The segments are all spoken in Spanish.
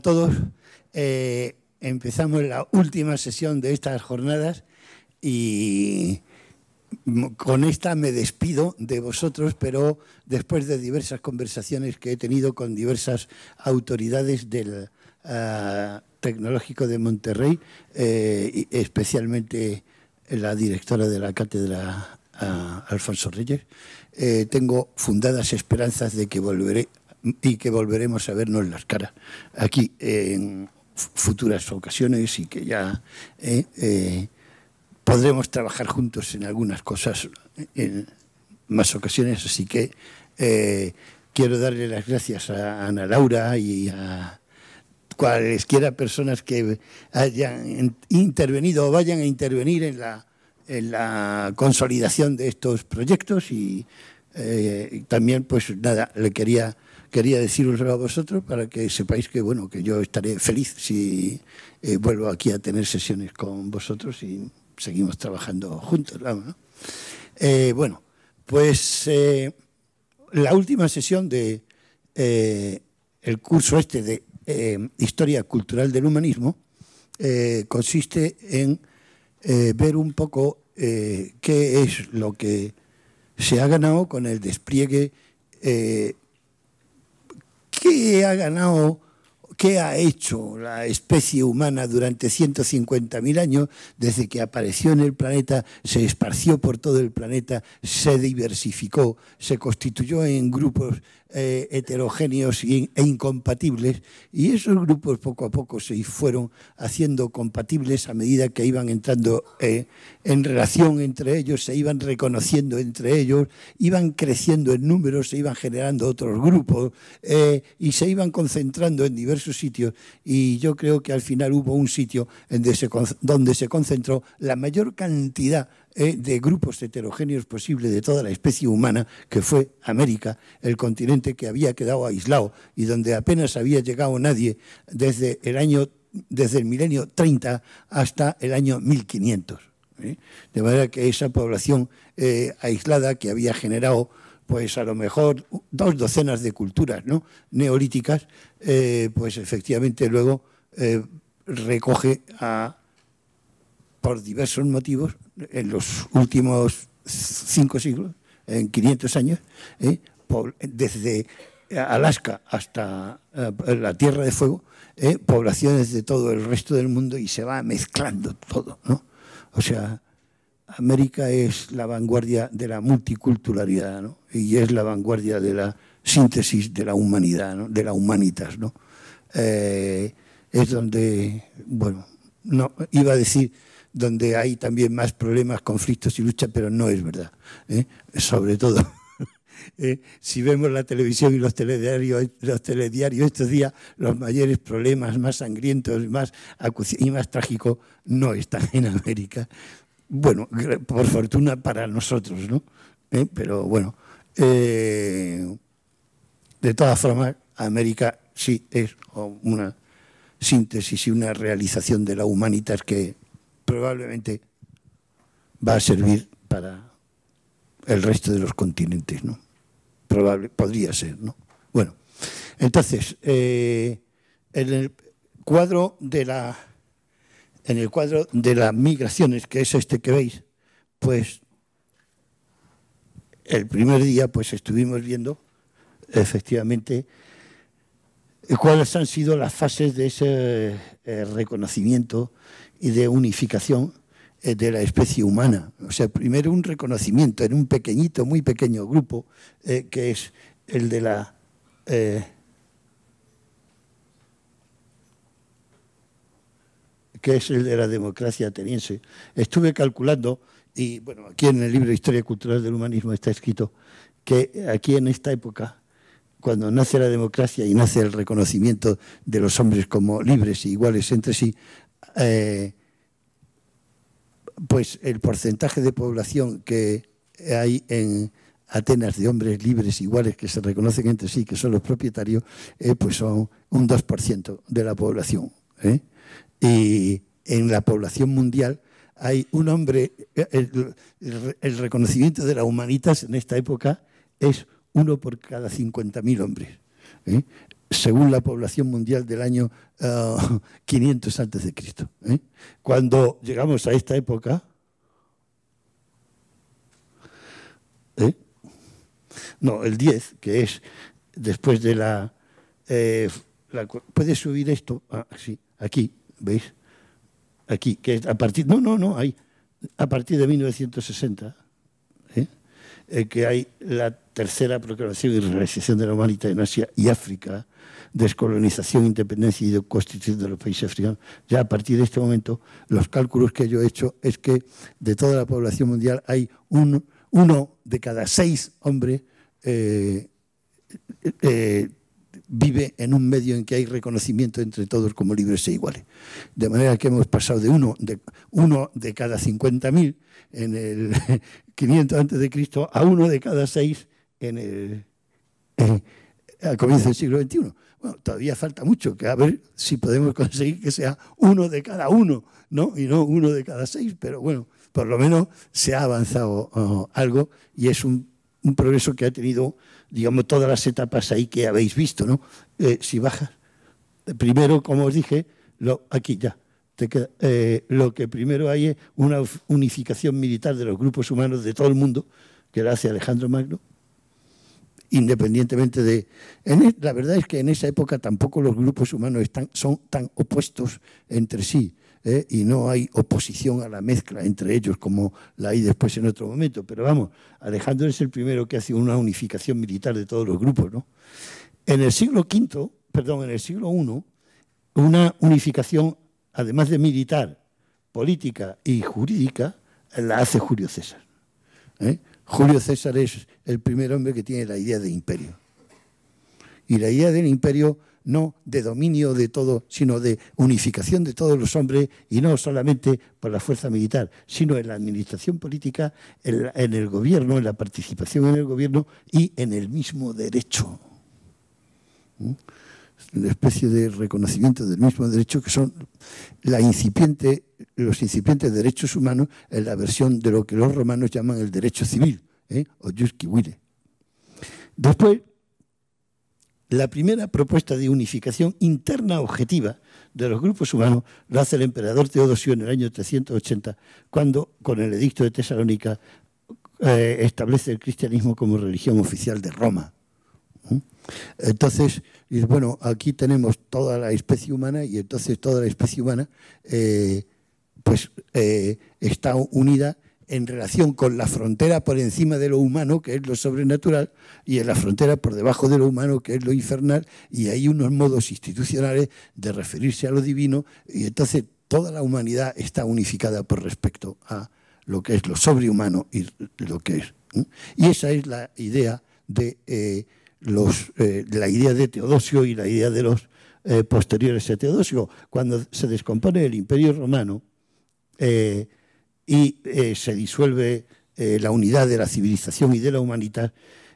todos. Eh, empezamos la última sesión de estas jornadas y con esta me despido de vosotros, pero después de diversas conversaciones que he tenido con diversas autoridades del ah, Tecnológico de Monterrey, eh, especialmente la directora de la cátedra ah, Alfonso Reyes, eh, tengo fundadas esperanzas de que volveré y que volveremos a vernos las caras aquí en futuras ocasiones y que ya eh, eh, podremos trabajar juntos en algunas cosas eh, en más ocasiones. Así que quiero darle las gracias a Ana Laura y a cualesquiera personas que hayan intervenido o vayan a intervenir en la, en la consolidación de estos proyectos y también pues nada, le quería quería algo a vosotros para que sepáis que bueno que yo estaré feliz si eh, vuelvo aquí a tener sesiones con vosotros y seguimos trabajando juntos. Eh, bueno, pues eh, la última sesión de el curso este de Historia Cultural del Humanismo consiste en ver un poco qué es lo que se ha ganado con el despliegue ¿Qué ha ganado, qué ha hecho la especie humana durante 150.000 años desde que apareció en el planeta, se esparció por todo el planeta, se diversificó, se constituyó en grupos eh, heterogéneos e incompatibles y esos grupos poco a poco se fueron haciendo compatibles a medida que iban entrando eh, en relación entre ellos, se iban reconociendo entre ellos, iban creciendo en números, se iban generando otros grupos eh, y se iban concentrando en diversos sitios y yo creo que al final hubo un sitio donde se concentró la mayor cantidad eh, de grupos heterogéneos posibles de toda la especie humana, que fue América, el continente que había quedado aislado y donde apenas había llegado nadie desde el año desde el milenio 30 hasta el año 1500. ¿eh? De manera que esa población eh, aislada que había generado pues a lo mejor dos docenas de culturas neolíticas, pues efectivamente luego recoge a por diversos motivos, en los últimos cinco siglos, en 500 años, ¿eh? desde Alaska hasta eh, la Tierra de Fuego, ¿eh? poblaciones de todo el resto del mundo y se va mezclando todo. ¿no? O sea, América es la vanguardia de la multiculturalidad ¿no? y es la vanguardia de la síntesis de la humanidad, de la humanitas. ¿no? es donde, bueno, no iba a decir donde hay también más problemas, conflictos y luchas, pero no es verdad. ¿eh? Sobre todo, ¿eh? si vemos la televisión y los telediarios, los telediarios estos días, los mayores problemas más sangrientos más y más trágicos no están en América. Bueno, por fortuna para nosotros, ¿no? ¿Eh? Pero bueno, de todas formas, América sí es una síntesis y una realización de la humanitas que probablemente va a servir para el resto de los continentes, ¿no? Probable, podría ser, ¿no? Bueno, entonces, eh, en el cuadro de la en el cuadro de las migraciones, que es este que veis, pues el primer día pues estuvimos viendo efectivamente cuáles han sido las fases de ese eh, reconocimiento y de unificación eh, de la especie humana. O sea, primero un reconocimiento en un pequeñito, muy pequeño grupo, eh, que es el de la... Eh, que es de la democracia ateniense. Estuve calculando, y bueno, aquí en el libro Historia Cultural del Humanismo está escrito, que aquí en esta época, cuando nace la democracia y nace el reconocimiento de los hombres como libres e iguales entre sí, eh, pues el porcentaje de población que hay en Atenas de hombres libres iguales que se reconocen entre sí, que son los propietarios, eh, pues son un 2% de la población. ¿eh? Y en la población mundial hay un hombre, el, reconocimiento de la humanitas en esta época es uno por cada 50.000 hombres según la población mundial del año 500 eh, antes de Cristo. ¿eh? Cuando llegamos a esta época, ¿eh? no, el 10, que es después de la, puedes subir esto, ah, sí, aquí, ¿veis? Aquí, que a partir, no, no, no, ahí, a partir de 1960. Eh, que hay la tercera proclamación y realización de la humanidad en Asia y África, descolonización, independencia y constitución de los países africanos. Ya a partir de este momento, los cálculos que yo he hecho es que de toda la población mundial hay uno de cada seis hombres eh, eh, vive en un medio en que hay reconocimiento entre todos como libres e iguales. De manera que hemos pasado de uno de, uno de cada 50.000 en el 500 antes de Cristo a uno de cada seis en el, al comienzo del siglo XXI. Bueno, todavía falta mucho, que a ver si podemos conseguir que sea uno de cada uno, ¿no? Y no uno de cada seis, pero bueno, por lo menos se ha avanzado oh, algo y es un un progreso que ha tenido, digamos, todas las etapas ahí que habéis visto, ¿no? Eh, si bajas, primero, como os dije, lo, aquí ya, te eh, lo que primero hay es una unificación militar de los grupos humanos de todo el mundo, que lo hace Alejandro Magno, independientemente de... la verdad es que en esa época tampoco los grupos humanos están, son tan opuestos entre sí. ¿eh? y no hay oposición a la mezcla entre ellos como la hay después en otro momento. Pero vamos, Alejandro es el primero que hace una unificación militar de todos los grupos. ¿no? En el siglo V, perdón, en el siglo I, una unificación, además de militar, política y jurídica, la hace Julio César. ¿eh? Julio César es el primer hombre que tiene la idea de imperio. Y la idea del imperio no de dominio de todo, sino de unificación de todos los hombres, y no solamente por la fuerza militar, sino en la administración política, en, el gobierno, en la participación en el gobierno y en el mismo derecho. ¿Mm? una especie de reconocimiento del mismo derecho que son la incipiente, los incipientes derechos humanos en la versión de lo que los romanos llaman el derecho civil, ¿eh? o jus civile. Después, la primera propuesta de unificación interna objetiva de los grupos humanos la hace el emperador Teodosio en el año 380, cuando, con el edicto de Tesalónica, eh, establece el cristianismo como religión oficial de Roma. ¿Mm? Entonces, bueno, aquí tenemos toda la especie humana y entonces toda la especie humana eh, pues, eh, está unida en relación con la frontera por encima de lo humano, que es lo sobrenatural, y en la frontera por debajo de lo humano, que es lo infernal, y hay unos modos institucionales de referirse a lo divino, y entonces toda la humanidad está unificada por respecto a lo que es lo sobrehumano y lo que es. Y esa es la idea de, eh, los, eh, la idea de Teodosio y la idea de los eh, posteriores a Teodosio. Cuando se descompone el imperio romano, y eh, se disuelve eh, la unidad de la civilización y de la humanidad.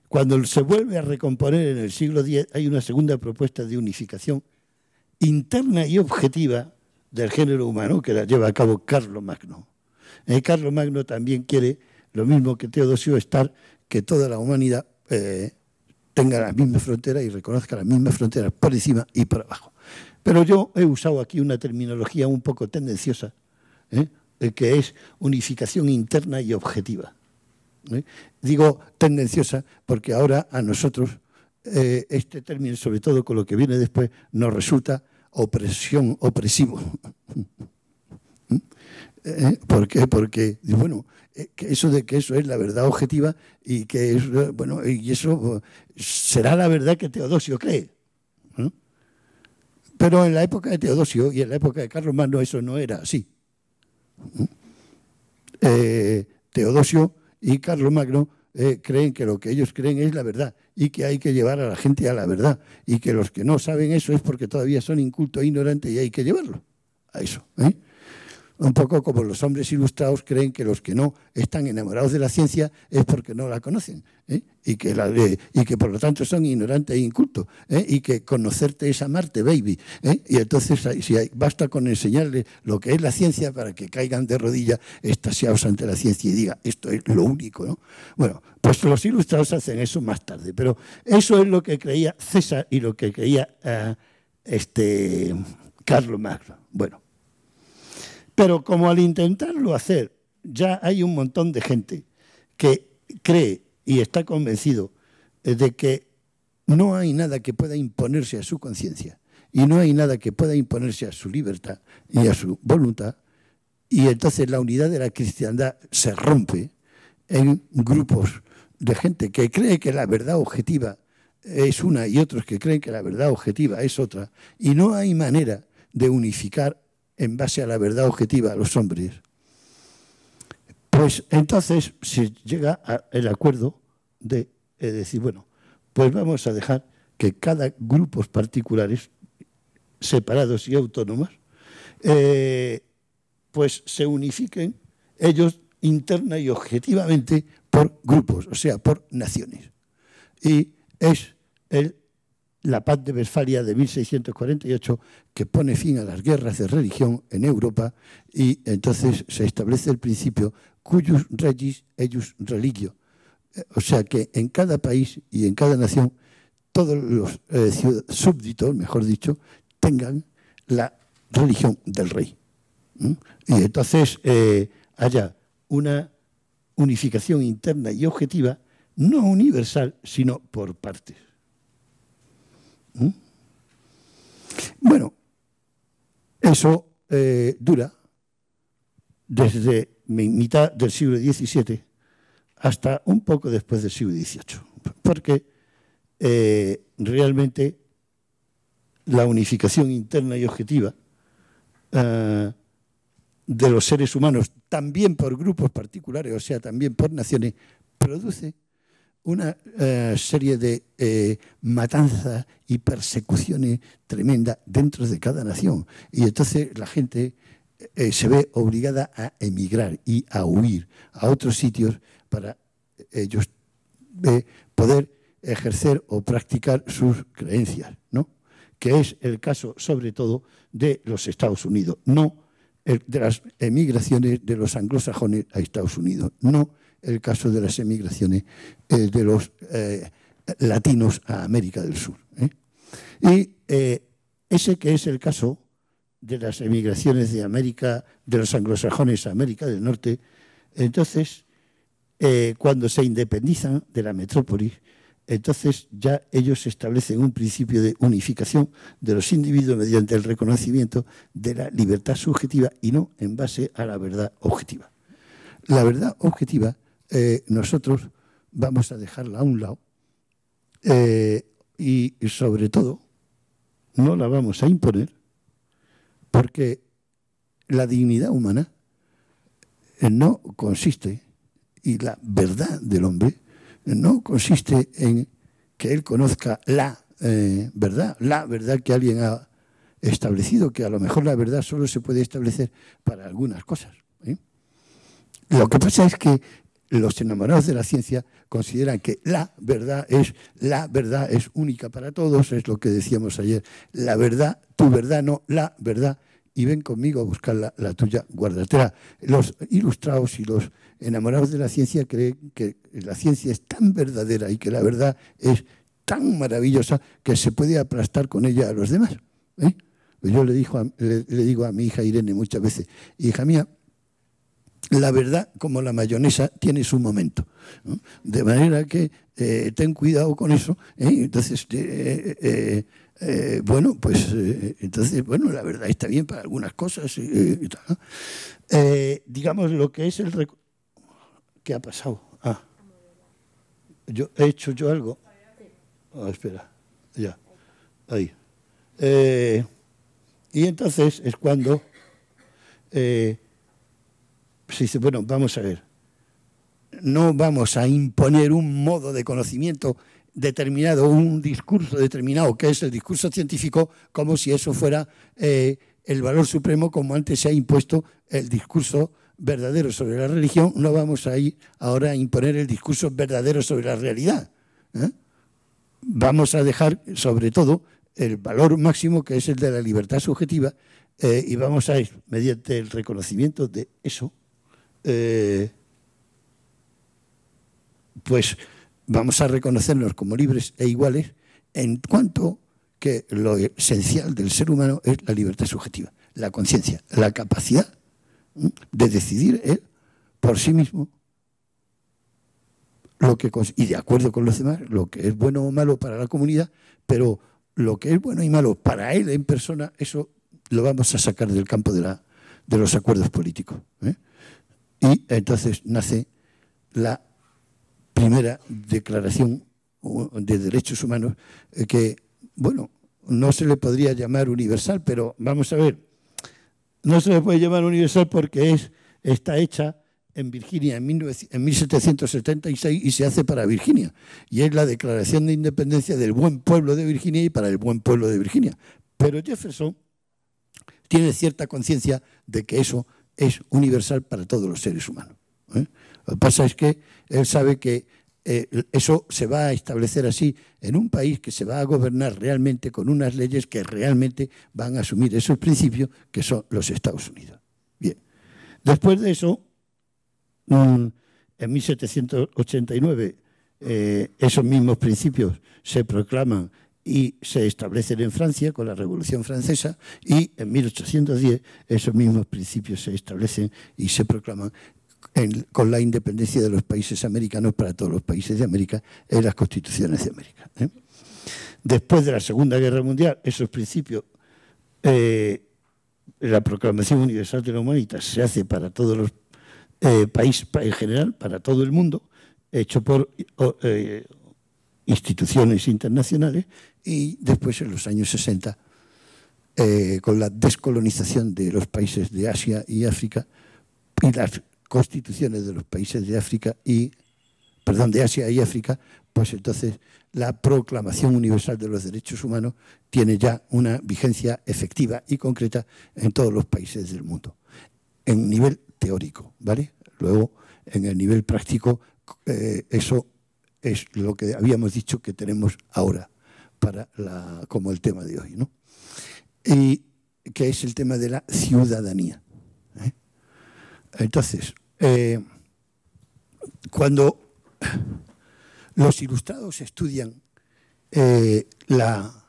Cuando se vuelve a recomponer en el siglo X hay una segunda propuesta de unificación interna y objetiva del género humano que la lleva a cabo Carlos Magno. Eh, Carlo Magno también quiere, lo mismo que Teodosio, estar que toda la humanidad eh, tenga la misma frontera y reconozca las mismas fronteras por encima y por abajo. Pero yo he usado aquí una terminología un poco tendenciosa, ¿eh? Eh, que es unificación interna y objetiva. Digo tendenciosa porque ahora a nosotros eh, este término, sobre todo con lo que viene después, nos resulta opresión, opresivo. ¿Mm? Eh, ¿Por qué? Porque, bueno, eso de que eso es la verdad objetiva y que bueno, y eso será la verdad que Teodosio cree. Pero en la época de Teodosio y en la época de Carlos Magno eso no era así. Eh, Teodosio y Carlos Magno eh, creen que lo que ellos creen es la verdad y que hay que llevar a la gente a la verdad y que los que no saben eso es porque todavía son incultos e ignorantes y hay que llevarlo a eso. ¿eh? un poco como los hombres ilustrados creen que los que no están enamorados de la ciencia es porque no la conocen ¿eh? y, que por lo tanto son ignorantes e incultos ¿eh? y que conocerte es amarte, baby. ¿eh? Y entonces si basta con enseñarles lo que es la ciencia para que caigan de rodillas estasiados ante la ciencia y diga esto es lo único. Bueno, pues los ilustrados hacen eso más tarde, pero eso es lo que creía César y lo que creía este, Carlos Magno. Bueno. Pero como al intentarlo hacer, ya hay un montón de gente que cree y está convencido eh, de que no hay nada que pueda imponerse a su conciencia y no hay nada que pueda imponerse a su libertad y a su voluntad, y entonces la unidad de la cristiandad se rompe en grupos de gente que cree que la verdad objetiva es una y otros que creen que la verdad objetiva es otra, y no hay manera de unificar en base a la verdad objetiva a los hombres. Pues entonces se llega al acuerdo de, decir, bueno, pues vamos a dejar que cada grupo particulares separados y autónomos, eh, pues se unifiquen ellos interna y objetivamente por grupos, o sea, por naciones. Y es el la paz de Westfalia de 1648, que pone fin a las guerras de religión en Europa, y entonces se establece el principio cuyus regis eius religio. O sea que en cada país y en cada nación, todos los eh, súbditos, mejor dicho, tengan la religión del rey. Y entonces eh, haya una unificación interna y objetiva, no universal, sino por partes. ¿Mm? Bueno, eso eh, dura desde mitad del siglo XVII hasta un poco después del siglo XVIII, porque eh, realmente la unificación interna y objetiva eh, de los seres humanos, también por grupos particulares, o sea, también por naciones, produce una eh, serie de eh, matanzas y persecuciones tremendas dentro de cada nación. Y entonces la gente eh, se ve obligada a emigrar y a huir a otros sitios para ellos poder ejercer o practicar sus creencias, ¿no? que es el caso sobre todo de los Estados Unidos, no de las emigraciones de los anglosajones a Estados Unidos, no el caso de las emigraciones eh, de los eh, latinos a América del Sur. ¿eh? Y ese que es el caso de las emigraciones de América, de los anglosajones a América del Norte, entonces, cuando se independizan de la metrópolis, entonces ya ellos establecen un principio de unificación de los individuos mediante el reconocimiento de la libertad subjetiva y no en base a la verdad objetiva. La verdad objetiva eh, nosotros vamos a dejarla a un lado eh, y, sobre todo no la vamos a imponer porque la dignidad humana eh, no consiste, y la verdad del hombre no consiste en que él conozca la verdad, la verdad que alguien ha establecido, que a lo mejor la verdad solo se puede establecer para algunas cosas. Lo que pasa es que los enamorados de la ciencia consideran que la verdad es la verdad, es única para todos, es lo que decíamos ayer, la verdad, tu verdad, no la verdad, y ven conmigo a buscar la, tuya, guárdatela. Los ilustrados y los enamorados de la ciencia creen que la ciencia es tan verdadera y que la verdad es tan maravillosa que se puede aplastar con ella a los demás. ¿eh? Yo le, le digo a mi hija Irene muchas veces, hija mía, la verdad, como la mayonesa, tiene su momento. De manera que eh, ten cuidado con eso. ¿eh? Entonces, eh, bueno, pues entonces, bueno, la verdad está bien para algunas cosas. digamos, lo que es el... ¿Qué ha pasado? Ah. Yo, ¿He hecho yo algo? Ah, espera, ya. Ahí. y entonces es cuando se dice, bueno, vamos a ver, no vamos a imponer un modo de conocimiento determinado, un discurso determinado, que es el discurso científico, como si eso fuera eh, el valor supremo, como antes se ha impuesto el discurso verdadero sobre la religión, no vamos a ir ahora a imponer el discurso verdadero sobre la realidad. ¿eh? Vamos a dejar, sobre todo, el valor máximo que es el de la libertad subjetiva eh, y vamos a ir, mediante el reconocimiento de eso, eh, pues vamos a reconocernos como libres e iguales en cuanto que lo esencial del ser humano es la libertad subjetiva, la conciencia, la capacidad de decidir él por sí mismo lo que y de acuerdo con los demás lo que es bueno o malo para la comunidad, pero lo que es bueno y malo para él en persona, eso lo vamos a sacar del campo de, la, de los acuerdos políticos. ¿eh? Y entonces nace la primera declaración de derechos humanos eh, que, bueno, no se le podría llamar universal, pero vamos a ver, no se le puede llamar universal porque es, está hecha en Virginia en, 1776 y se hace para Virginia. Y es la declaración de independencia del buen pueblo de Virginia y para el buen pueblo de Virginia. Pero Jefferson tiene cierta conciencia de que eso es universal para todos los seres humanos. ¿eh? Lo que pasa es que él sabe que eh, eso se va a establecer así en un país que se va a gobernar realmente con unas leyes que realmente van a asumir esos principios que son los Estados Unidos. Bien, después de eso, mm, en 1789, eh, esos mismos principios se proclaman y se establecen en Francia con la Revolución Francesa y en 1810 esos mismos principios se establecen y se proclaman con la independencia de los países americanos para todos los países de América en las constituciones de América. ¿eh? Después de la Segunda Guerra Mundial, esos principios, eh, la Proclamación Universal de la Humanidad se hace para todos los eh, países, en general, para todo el mundo, hecho por instituciones internacionales y después en los años 60, eh, con la descolonización de los países de Asia y África y las constituciones de los países de África y perdón, de Asia y África, pues entonces la Proclamación Universal de los Derechos Humanos tiene ya una vigencia efectiva y concreta en todos los países del mundo, en nivel teórico, ¿vale? Luego, en el nivel práctico, eh, eso es lo que habíamos dicho que tenemos ahora como el tema de hoy, ¿no? Y que es el tema de la ciudadanía. ¿eh? Entonces, eh, cuando los ilustrados estudian eh, la,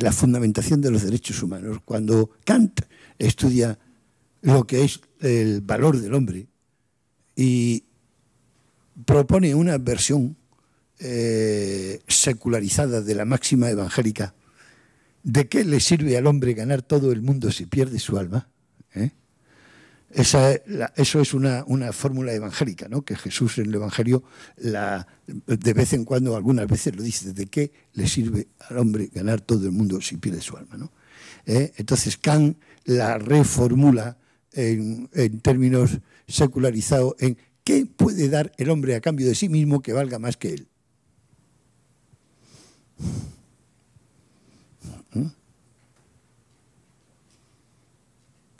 la fundamentación de los derechos humanos, cuando Kant estudia lo que es el valor del hombre y propone una versión eh, secularizada de la máxima evangélica, ¿de qué le sirve al hombre ganar todo el mundo si pierde su alma? ¿Eh? eso es una, fórmula evangélica, ¿no? que Jesús en el Evangelio de vez en cuando, algunas veces lo dice, ¿de qué le sirve al hombre ganar todo el mundo si pierde su alma? ¿Eh? Entonces Kant la reformula en, en términos secularizados en qué puede dar el hombre a cambio de sí mismo que valga más que él.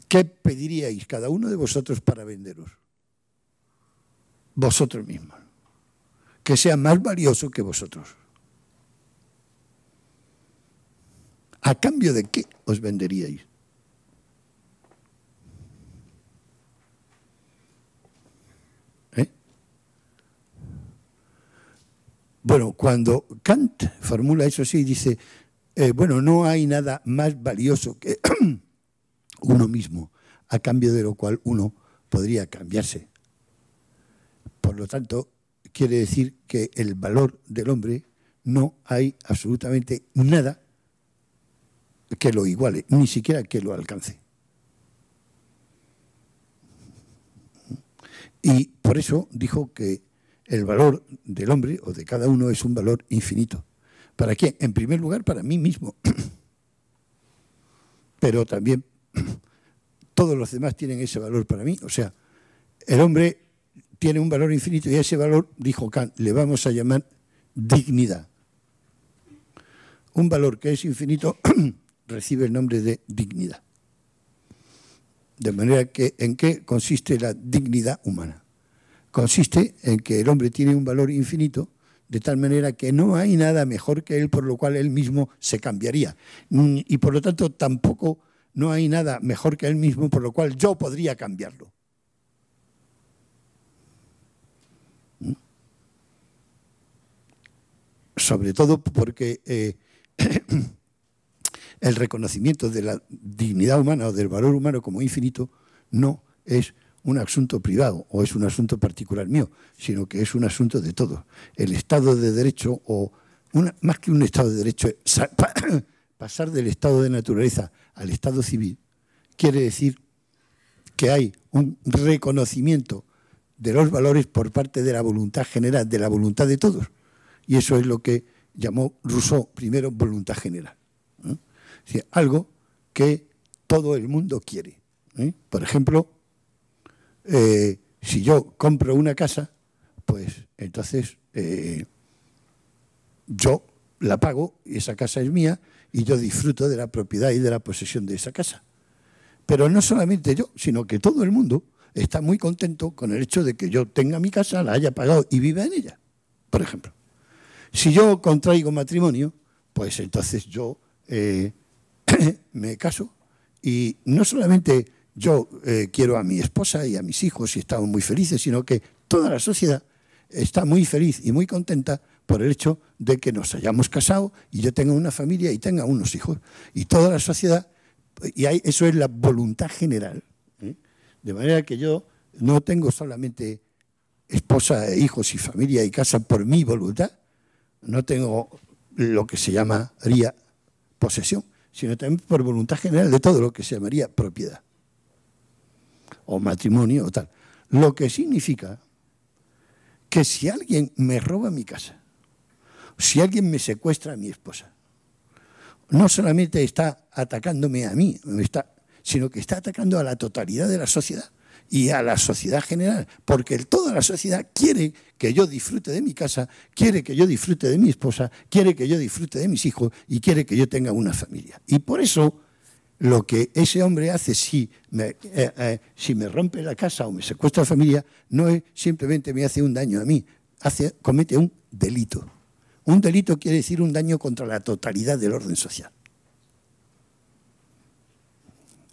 ¿Qué pediríais cada uno de vosotros para venderos? Vosotros mismos. Que sea más valioso que vosotros. ¿A cambio de qué os venderíais? Bueno, cuando Kant formula eso sí, dice, eh, bueno, no hay nada más valioso que uno mismo, a cambio de lo cual uno podría cambiarse. Por lo tanto, quiere decir que el valor del hombre no hay absolutamente nada que lo iguale, ni siquiera que lo alcance. Y por eso dijo que el valor del hombre o de cada uno es un valor infinito. ¿Para quién? En primer lugar, para mí mismo. Pero también todos los demás tienen ese valor para mí. O sea, el hombre tiene un valor infinito y ese valor, dijo Kant, le vamos a llamar dignidad. Un valor que es infinito recibe el nombre de dignidad. De manera que, ¿en qué consiste la dignidad humana? consiste en que el hombre tiene un valor infinito, de tal manera que no hay nada mejor que él, por lo cual él mismo se cambiaría. Mm, y por lo tanto tampoco no hay nada mejor que él mismo, por lo cual yo podría cambiarlo. Mm. Sobre todo porque eh, el reconocimiento de la dignidad humana o del valor humano como infinito no es un asunto privado o es un asunto particular mío, sino que es un asunto de todos. El Estado de Derecho, o más que un Estado de Derecho, pasar del Estado de Naturaleza al Estado Civil, quiere decir que hay un reconocimiento de los valores por parte de la voluntad general, de la voluntad de todos. Y eso es lo que llamó Rousseau primero voluntad general. algo que todo el mundo quiere. ¿eh? Por ejemplo, eh, si yo compro una casa, pues entonces eh, yo la pago y esa casa es mía y yo disfruto de la propiedad y de la posesión de esa casa. Pero no solamente yo, sino que todo el mundo está muy contento con el hecho de que yo tenga mi casa, la haya pagado y viva en ella, por ejemplo. Si yo contraigo matrimonio, pues entonces yo eh, me caso y no solamente yo eh, quiero a mi esposa y a mis hijos y estamos muy felices, sino que toda la sociedad está muy feliz y muy contenta por el hecho de que nos hayamos casado y yo tenga una familia y tenga unos hijos. Y toda la sociedad, y hay, eso es la voluntad general. ¿eh? De manera que yo no tengo solamente esposa, e hijos y familia y casa por mi voluntad, no tengo lo que se llamaría posesión, sino también por voluntad general de todo lo que se llamaría propiedad o matrimonio o tal. Lo que significa que si alguien me roba mi casa, si alguien me secuestra a mi esposa, no solamente está atacándome a mí, está, sino que está atacando a la totalidad de la sociedad y a la sociedad general, porque toda la sociedad quiere que yo disfrute de mi casa, quiere que yo disfrute de mi esposa, quiere que yo disfrute de mis hijos y quiere que yo tenga una familia. Y por eso lo que ese hombre hace si me, eh, eh, si me rompe la casa o me secuestra la familia, no es simplemente me hace un daño a mí, hace, comete un delito. Un delito quiere decir un daño contra la totalidad del orden social.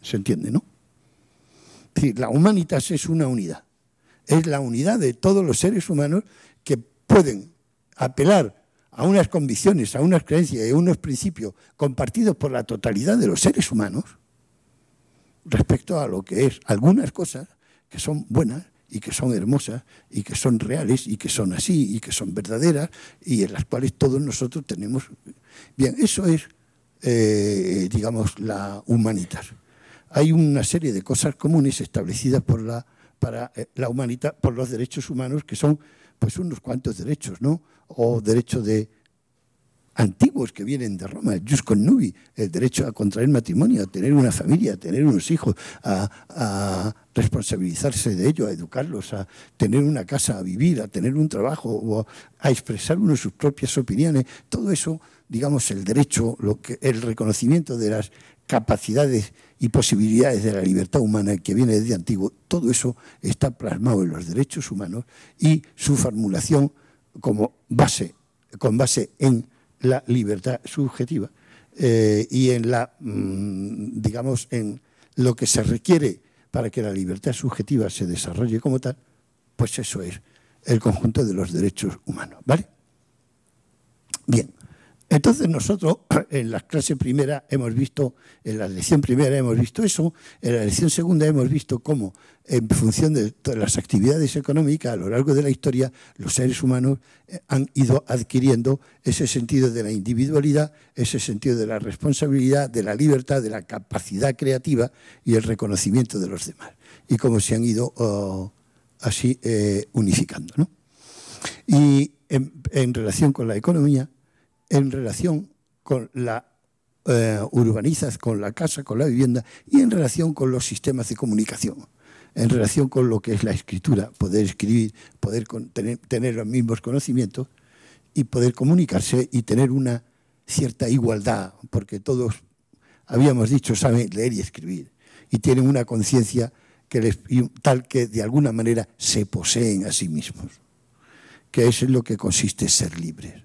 ¿Se entiende, no? la humanitas es una unidad. Es la unidad de todos los seres humanos que pueden apelar a unas convicciones, a unas creencias y a unos principios compartidos por la totalidad de los seres humanos respecto a lo que es algunas cosas que son buenas y que son hermosas y que son reales y que son así y que son verdaderas y en las cuales todos nosotros tenemos... Bien, eso es, eh, digamos, la humanidad. Hay una serie de cosas comunes establecidas por la, para eh, la humanidad, por los derechos humanos, que son pues unos cuantos derechos, ¿no? o derecho de antiguos que vienen de Roma, el jus nubi, el derecho a contraer matrimonio, a tener una familia, a tener unos hijos, a, responsabilizarse de ello, a educarlos, a tener una casa, a vivir, a tener un trabajo, o a, expresar uno sus propias opiniones, todo eso, digamos, el derecho, lo que, el reconocimiento de las capacidades y posibilidades de la libertad humana que viene desde antiguo, todo eso está plasmado en los derechos humanos y su formulación como base, con base en la libertad subjetiva eh, y en la, mm, digamos, en lo que se requiere para que la libertad subjetiva se desarrolle como tal, pues eso es el conjunto de los derechos humanos, ¿vale? Bien. Entonces nosotros en la clase primera hemos visto, en la lección primera hemos visto eso, en la lección segunda hemos visto cómo en función de las actividades económicas a lo largo de la historia los seres humanos eh, han ido adquiriendo ese sentido de la individualidad, ese sentido de la responsabilidad, de la libertad, de la capacidad creativa y el reconocimiento de los demás. Y cómo se han ido oh, así eh, unificando. Y en relación con la economía en relación con la eh, con la casa, con la vivienda y en relación con los sistemas de comunicación, en relación con lo que es la escritura, poder escribir, poder tener, los mismos conocimientos y poder comunicarse y tener una cierta igualdad, porque todos, habíamos dicho, saben leer y escribir y tienen una conciencia que tal que de alguna manera se poseen a sí mismos, que eso es lo que consiste ser libres.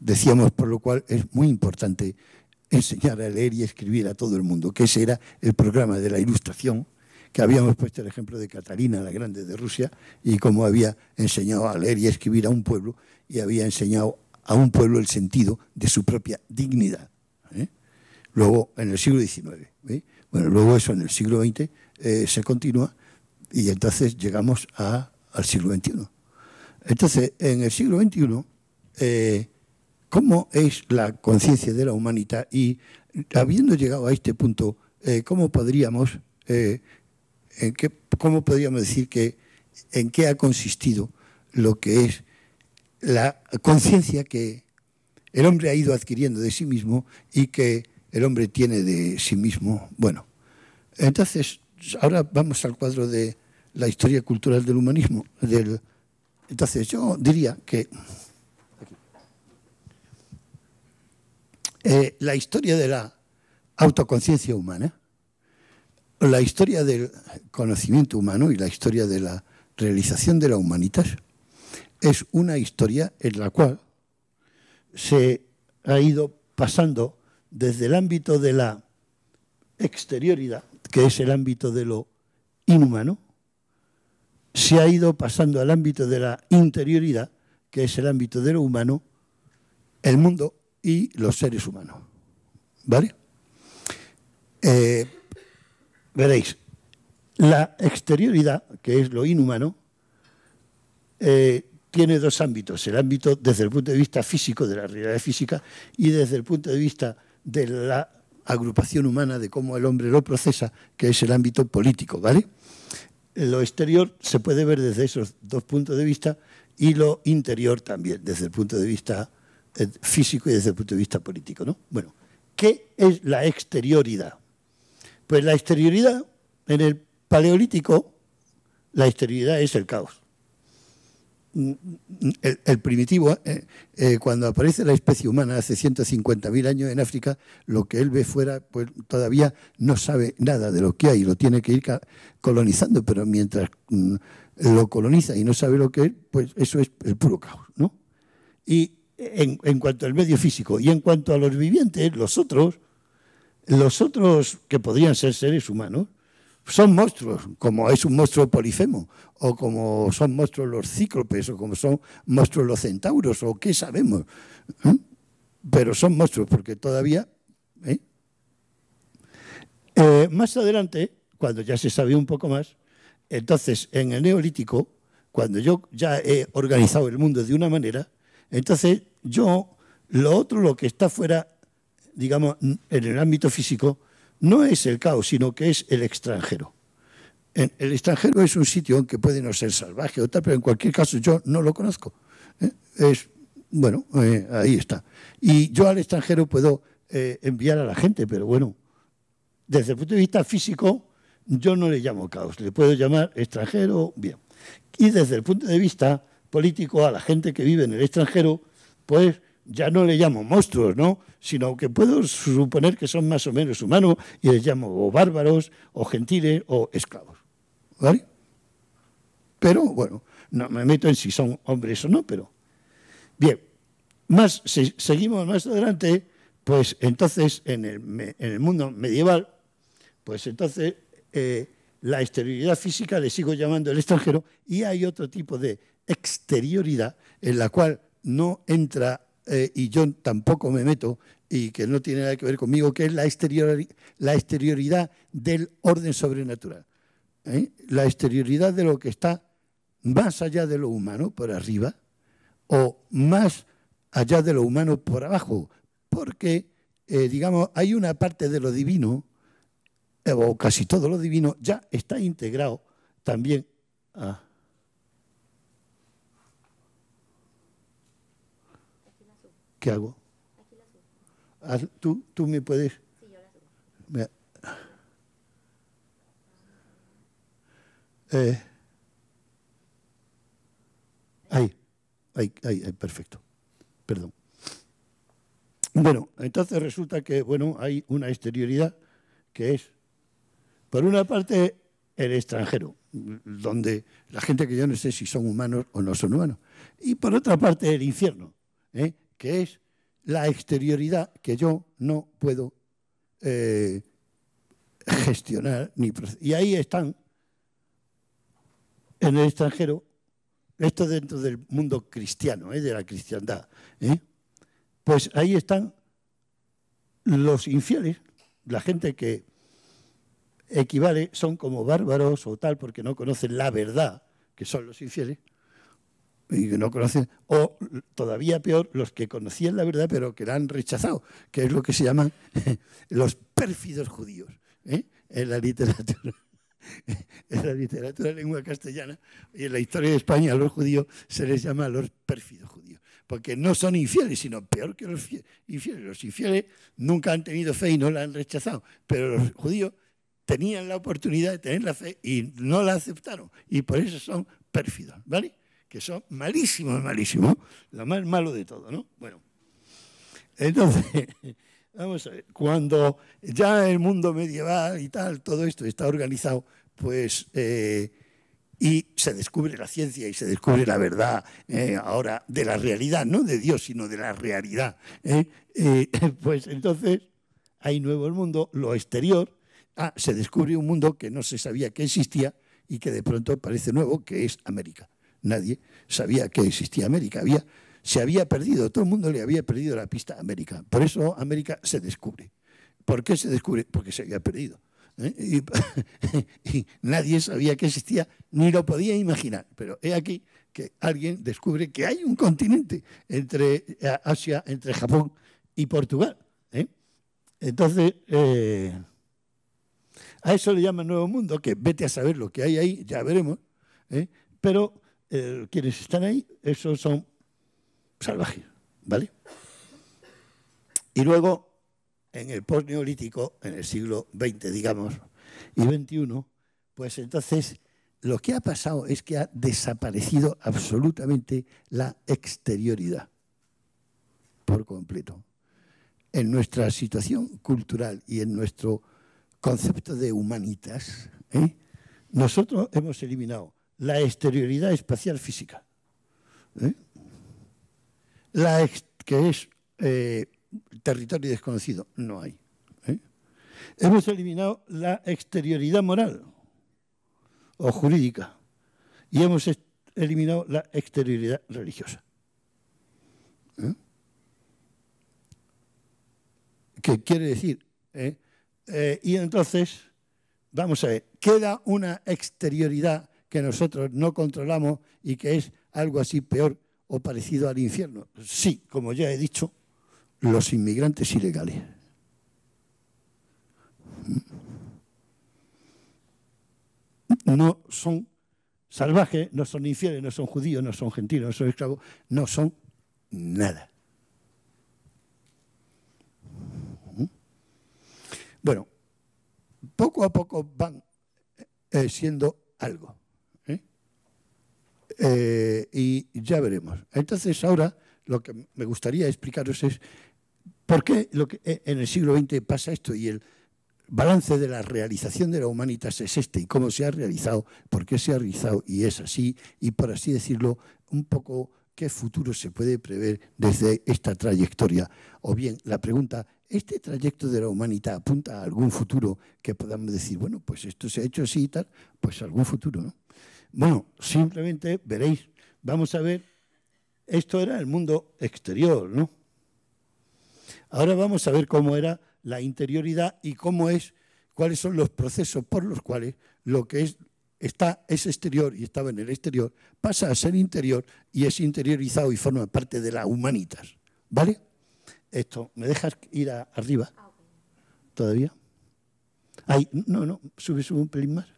Decíamos, por lo cual es muy importante enseñar a leer y escribir a todo el mundo, que ese era el programa de la ilustración, que habíamos puesto el ejemplo de Catalina la Grande de Rusia y cómo había enseñado a leer y escribir a un pueblo y había enseñado a un pueblo el sentido de su propia dignidad. ¿eh? Luego, en el siglo XIX, ¿eh? bueno, luego eso en el siglo XX eh, se continúa y entonces llegamos al siglo XXI. Entonces, en el siglo XXI, cómo es la conciencia de la humanidad y habiendo llegado a este punto, eh, ¿cómo, podríamos, eh, en ¿cómo podríamos decir que en qué ha consistido lo que es la conciencia que el hombre ha ido adquiriendo de sí mismo y que el hombre tiene de sí mismo? Bueno, entonces ahora vamos al cuadro de la historia cultural del humanismo. Del, entonces yo diría que Eh, la historia de la autoconciencia humana, la historia del conocimiento humano y la historia de la realización de la humanidad es una historia en la cual se ha ido pasando desde el ámbito de la exterioridad, que es el ámbito de lo inhumano, se ha ido pasando al ámbito de la interioridad, que es el ámbito de lo humano, el mundo y los seres humanos. ¿Vale? Eh, veréis, la exterioridad, que es lo inhumano, eh, tiene dos ámbitos, el ámbito desde el punto de vista físico, de la realidad física, y desde el punto de vista de la agrupación humana, de cómo el hombre lo procesa, que es el ámbito político, ¿vale? Lo exterior se puede ver desde esos dos puntos de vista y lo interior también, desde el punto de vista eh, físico y desde el punto de vista político. ¿no? Bueno, ¿qué es la exterioridad? Pues la exterioridad, en el paleolítico, la exterioridad es el caos. El, primitivo, eh, eh, cuando aparece la especie humana hace 150.000 años en África, lo que él ve fuera, pues todavía no sabe nada de lo que hay, lo tiene que ir colonizando, pero mientras mm, lo coloniza y no sabe lo que es, pues eso es el puro caos. ¿no? Y en, cuanto al medio físico. Y en cuanto a los vivientes, los otros, los otros que podrían ser seres humanos, son monstruos, como es un monstruo polifemo, o como son monstruos los cíclopes, o como son monstruos los centauros, o qué sabemos. ¿eh? Pero son monstruos, porque todavía... ¿eh? Eh, más adelante, cuando ya se sabe un poco más, entonces en el neolítico, cuando yo ya he organizado el mundo de una manera, entonces yo, lo otro, lo que está fuera, digamos, en el ámbito físico, no es el caos, sino que es el extranjero. el extranjero es un sitio aunque puede no ser salvaje o tal, pero en cualquier caso yo no lo conozco. ¿eh? Es, bueno, eh, ahí está. Y yo al extranjero puedo eh, enviar a la gente, pero bueno, desde el punto de vista físico, yo no le llamo caos, le puedo llamar extranjero, bien. Y desde el punto de vista político, a la gente que vive en el extranjero, pues ya no le llamo monstruos, ¿no? Sino que puedo suponer que son más o menos humanos y les llamo o bárbaros, o gentiles, o esclavos. ¿Vale? Pero bueno, no me meto en si son hombres o no, pero. Bien, más, si seguimos más adelante, pues entonces en el, mundo medieval, pues entonces eh, la exterioridad física le sigo llamando el extranjero y hay otro tipo de exterioridad en la cual no entra eh, y yo tampoco me meto y que no tiene nada que ver conmigo, que es la, exterioridad del orden sobrenatural. ¿eh? La exterioridad de lo que está más allá de lo humano, por arriba, o más allá de lo humano, por abajo. Porque, eh, digamos, hay una parte de lo divino, o casi todo lo divino, ya está integrado también a... ¿Qué hago? Aquí ¿Tú, me puedes? Sí, eh. yo Ahí, ahí, ahí, perfecto. Perdón. Bueno, entonces resulta que, bueno, hay una exterioridad que es, por una parte, el extranjero, donde la gente que yo no sé si son humanos o no son humanos, y por otra parte, el infierno, ¿eh? que es la exterioridad que yo no puedo eh, gestionar. Ni y ahí están, en el extranjero, esto dentro del mundo cristiano, eh, de la cristiandad, eh, pues ahí están los infieles, la gente que equivale, son como bárbaros o tal, porque no conocen la verdad, que son los infieles, y que no conocen, o todavía peor, los que conocían la verdad pero que la han rechazado, que es lo que se llaman los pérfidos judíos ¿eh? en la literatura. de la literatura lengua castellana y en la historia de España a los judíos se les llama los pérfidos judíos, porque no son infieles, sino peor que los infieles. Los infieles nunca han tenido fe y no la han rechazado, pero los judíos tenían la oportunidad de tener la fe y no la aceptaron, y por eso son pérfidos, ¿vale? que son malísimos, malísimos, lo más malo de todo, ¿no? Bueno, entonces, vamos a ver, cuando ya el mundo medieval y tal, todo esto está organizado, pues, eh, y se descubre la ciencia y se descubre la verdad eh, ahora de la realidad, no de Dios, sino de la realidad, ¿eh? pues entonces hay nuevo el mundo, lo exterior, ah, se descubre un mundo que no se sabía que existía y que de pronto parece nuevo, que es América nadie sabía que existía América. Había, se había perdido, todo el mundo le había perdido la pista a América. Por eso América se descubre. ¿Por qué se descubre? Porque se había perdido. ¿eh? Y, nadie sabía que existía, ni lo podía imaginar. Pero he aquí que alguien descubre que hay un continente entre eh, Asia, entre Japón y Portugal. ¿eh? Entonces, a eso le llaman Nuevo Mundo, que vete a saber lo que hay ahí, ya veremos. Pero eh, quienes están ahí, esos son salvajes, ¿vale? Y luego, en el posneolítico, en el siglo XX, digamos, y XXI, pues entonces lo que ha pasado es que ha desaparecido absolutamente la exterioridad, por completo. En nuestra situación cultural y en nuestro concepto de humanitas, ¿eh? nosotros hemos eliminado la exterioridad espacial física, ¿eh? la que es eh, territorio desconocido, no hay. ¿eh? Hemos eliminado la exterioridad moral o jurídica y hemos eliminado la exterioridad religiosa. ¿Qué quiere decir? y entonces, vamos a ver, queda una exterioridad que nosotros no controlamos y que es algo así peor o parecido al infierno. Sí, como ya he dicho, los inmigrantes ilegales. No son salvajes, no son infieles, no son judíos, no son gentiles, no son esclavos, no son nada. Bueno, poco a poco van eh, siendo algo. Eh, y ya veremos. Entonces, ahora lo que me gustaría explicaros es por qué eh, en el siglo XX pasa esto y el balance de la realización de la humanidad es este y cómo se ha realizado, por qué se ha realizado y es así y por así decirlo un poco qué futuro se puede prever desde esta trayectoria. O bien la pregunta, ¿este trayecto de la humanidad apunta a algún futuro que podamos decir, bueno, pues esto se ha hecho así y tal? Pues algún futuro, ¿no? Bueno, simplemente veréis, vamos a ver, esto era el mundo exterior, ¿no? Ahora vamos a ver cómo era la interioridad y cómo es, cuáles son los procesos por los cuales lo que es, está, es exterior y estaba en el exterior pasa a ser interior y es interiorizado y forma parte de la humanitas. ¿Vale? Esto, ¿me dejas ir arriba? Ah, ¿Todavía? Ay, no, no, sube, sube un pelín más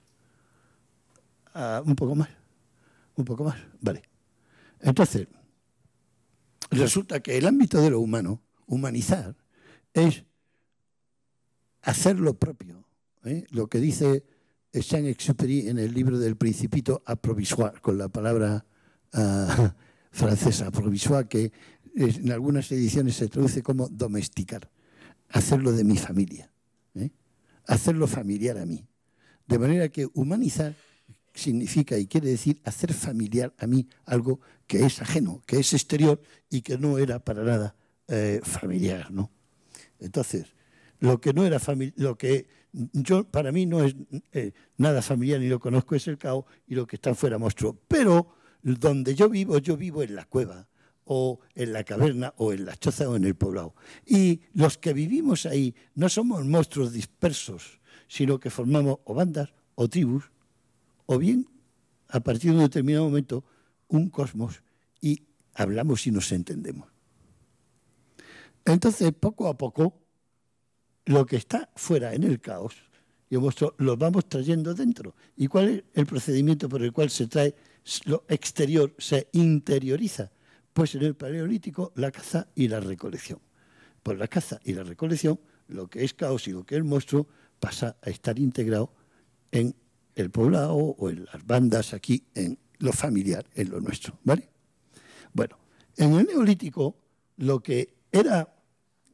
un poco más, un poco más. Vale. Entonces, resulta que el ámbito de lo humano, humanizar, es hacer lo propio. ¿eh? Lo que dice jean exupéry en el libro del Principito, aprovisoir, con la palabra ah, francesa, aprovisoir, que en algunas ediciones se traduce como domesticar, hacerlo de mi familia, ¿eh? hacerlo familiar a mí. De manera que humanizar significa y quiere decir hacer familiar a mí algo que es ajeno, que es exterior y que no era para nada eh, familiar, ¿no? Entonces, lo que no era lo que yo para mí no es eh, nada familiar ni lo conozco es el caos y lo que está fuera monstruo. Pero donde yo vivo, yo vivo en la cueva o en la caverna o en la choza o en el poblado. Y los que vivimos ahí no somos monstruos dispersos, sino que formamos o bandas o tribus o bien a partir de un determinado momento un cosmos y hablamos y nos entendemos. Entonces, poco a poco, lo que está fuera en el caos, y el lo vamos trayendo dentro. ¿Y cuál es el procedimiento por el cual se trae lo exterior, se interioriza? Pues en el paleolítico, la caza y la recolección. Por pues la caza y la recolección, lo que es caos y lo que es monstruo pasa a estar integrado en el poblado o en las bandas aquí, en lo familiar, en lo nuestro. ¿vale? Bueno, en el neolítico lo que era,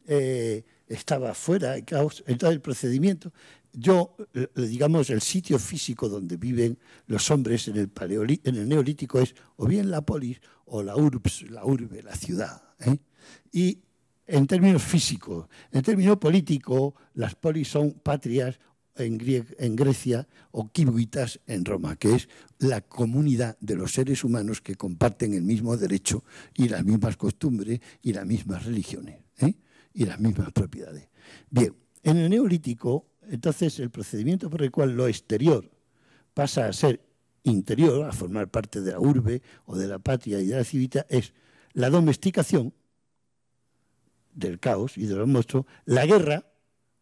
eh, estaba fuera, caos, en el procedimiento, yo, eh, digamos, el sitio físico donde viven los hombres en el, en el neolítico es o bien la polis o la urbs, la urbe, la ciudad. ¿eh? Y en términos físicos, en términos políticos, las polis son patrias en, Grecia o kibuitas en Roma, que es la comunidad de los seres humanos que comparten el mismo derecho y las mismas costumbres y las mismas religiones ¿eh? y las mismas propiedades. Bien, en el neolítico, entonces el procedimiento por el cual lo exterior pasa a ser interior, a formar parte de la urbe o de la patria y de la civita, es la domesticación del caos y de los monstruos, la guerra,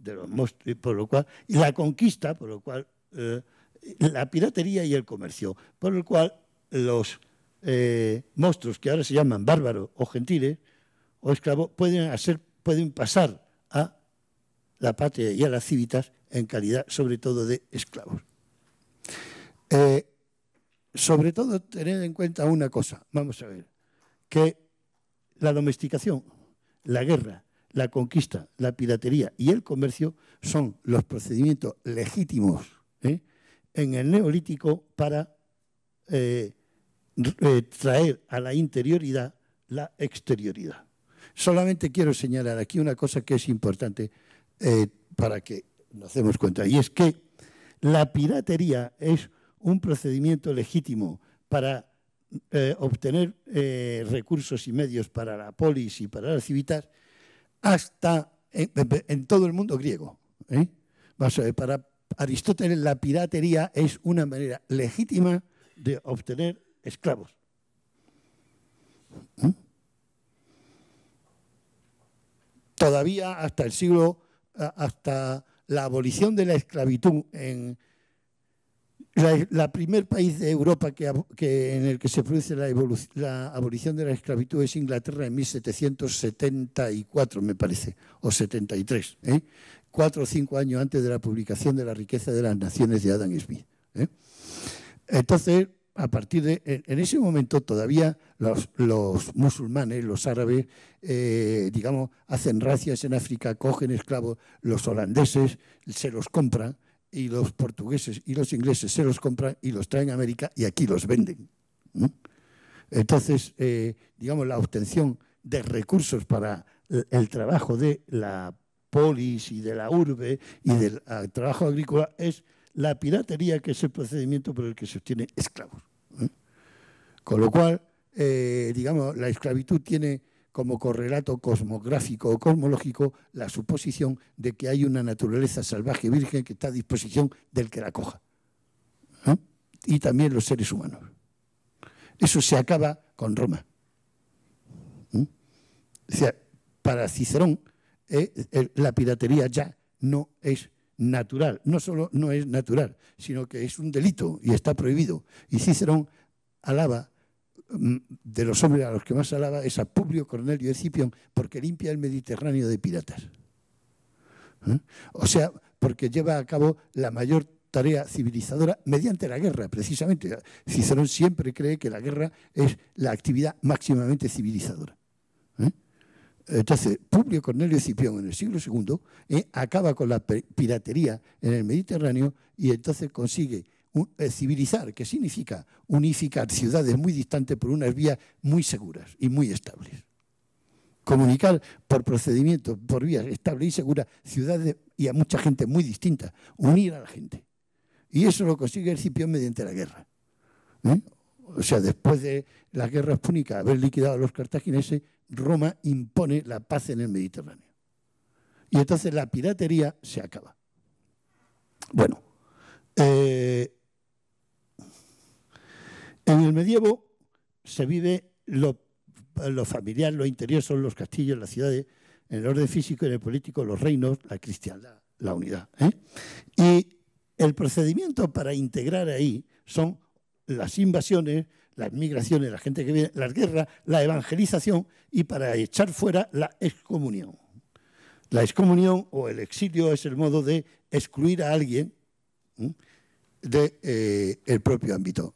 de por lo cual, y la conquista, por lo cual, eh, la piratería y el comercio, por lo cual los eh, monstruos que ahora se llaman bárbaros o gentiles o esclavos pueden, hacer, pueden pasar a la patria y a las cívitas en calidad, sobre todo, de esclavos. Eh, sobre todo, tener en cuenta una cosa, vamos a ver, que la domesticación, la guerra, la conquista, la piratería y el comercio son los procedimientos legítimos ¿eh? en el neolítico para eh, eh, traer a la interioridad la exterioridad. Solamente quiero señalar aquí una cosa que es importante para que nos demos cuenta, y es que la piratería es un procedimiento legítimo para obtener recursos y medios para la polis y para la civitas hasta eh, en, todo el mundo griego. ¿eh? Eh, para Aristóteles la piratería es una manera legítima de obtener esclavos. ¿Mm? Todavía hasta el siglo, hasta la abolición de la esclavitud en, la, primer país de Europa que, en el que se produce la, la, abolición de la esclavitud es Inglaterra en 1774, me parece, o 73, ¿eh? cuatro o cinco años antes de la publicación de La riqueza de las naciones de Adam Smith. ¿eh? Entonces, a partir de, en ese momento todavía los, musulmanes, los árabes, eh, digamos, hacen racias en África, cogen esclavos, los holandeses se los compran, y los portugueses y los ingleses se los compran y los traen a América y aquí los venden. Entonces, eh, digamos, la obtención de recursos para el trabajo de la polis y de la urbe y del ah, trabajo agrícola es la piratería, que es el procedimiento por el que se obtienen esclavos. ¿eh? Con lo cual, eh, digamos, la esclavitud tiene como correlato cosmográfico o cosmológico la suposición de que hay una naturaleza salvaje virgen que está a disposición del que la coja. Y también los seres humanos. Eso se acaba con Roma. O sea, para Cicerón, eh, la piratería ya no es natural. No solo no es natural, sino que es un delito y está prohibido. Y Cicerón alaba Mm, de los hombres a los que más alaba es a Publio Cornelio Escipión, porque limpia el Mediterráneo de piratas. ¿Eh? O sea, porque lleva a cabo la mayor tarea civilizadora mediante la guerra, precisamente. Cicerón siempre cree que la guerra es la actividad máximamente civilizadora. ¿Eh? Entonces, Publio Cornelio Escipión en el siglo II eh, acaba con la piratería en el Mediterráneo y entonces consigue eh, civilizar, que significa unificar ciudades muy distantes por unas vías muy seguras y muy estables. Comunicar por procedimiento, por vías estables y seguras, ciudades y a mucha gente muy distinta. Unir a la gente. Y eso lo consigue el Cipión mediante la guerra. ¿eh? O sea, después de las guerras púnicas, haber liquidado a los cartagineses, Roma impone la paz en el Mediterráneo. Y entonces la piratería se acaba. Bueno, eh, en el medievo se vive lo, familiar, lo interior, son los castillos, las ciudades, en el orden físico, en el político, los reinos, la cristiandad, la unidad. ¿eh? Y el procedimiento para integrar ahí son las invasiones, las migraciones, la gente que viene, las guerras, la evangelización y para echar fuera la excomunión. La excomunión o el exilio es el modo de excluir a alguien del de, eh, propio ámbito.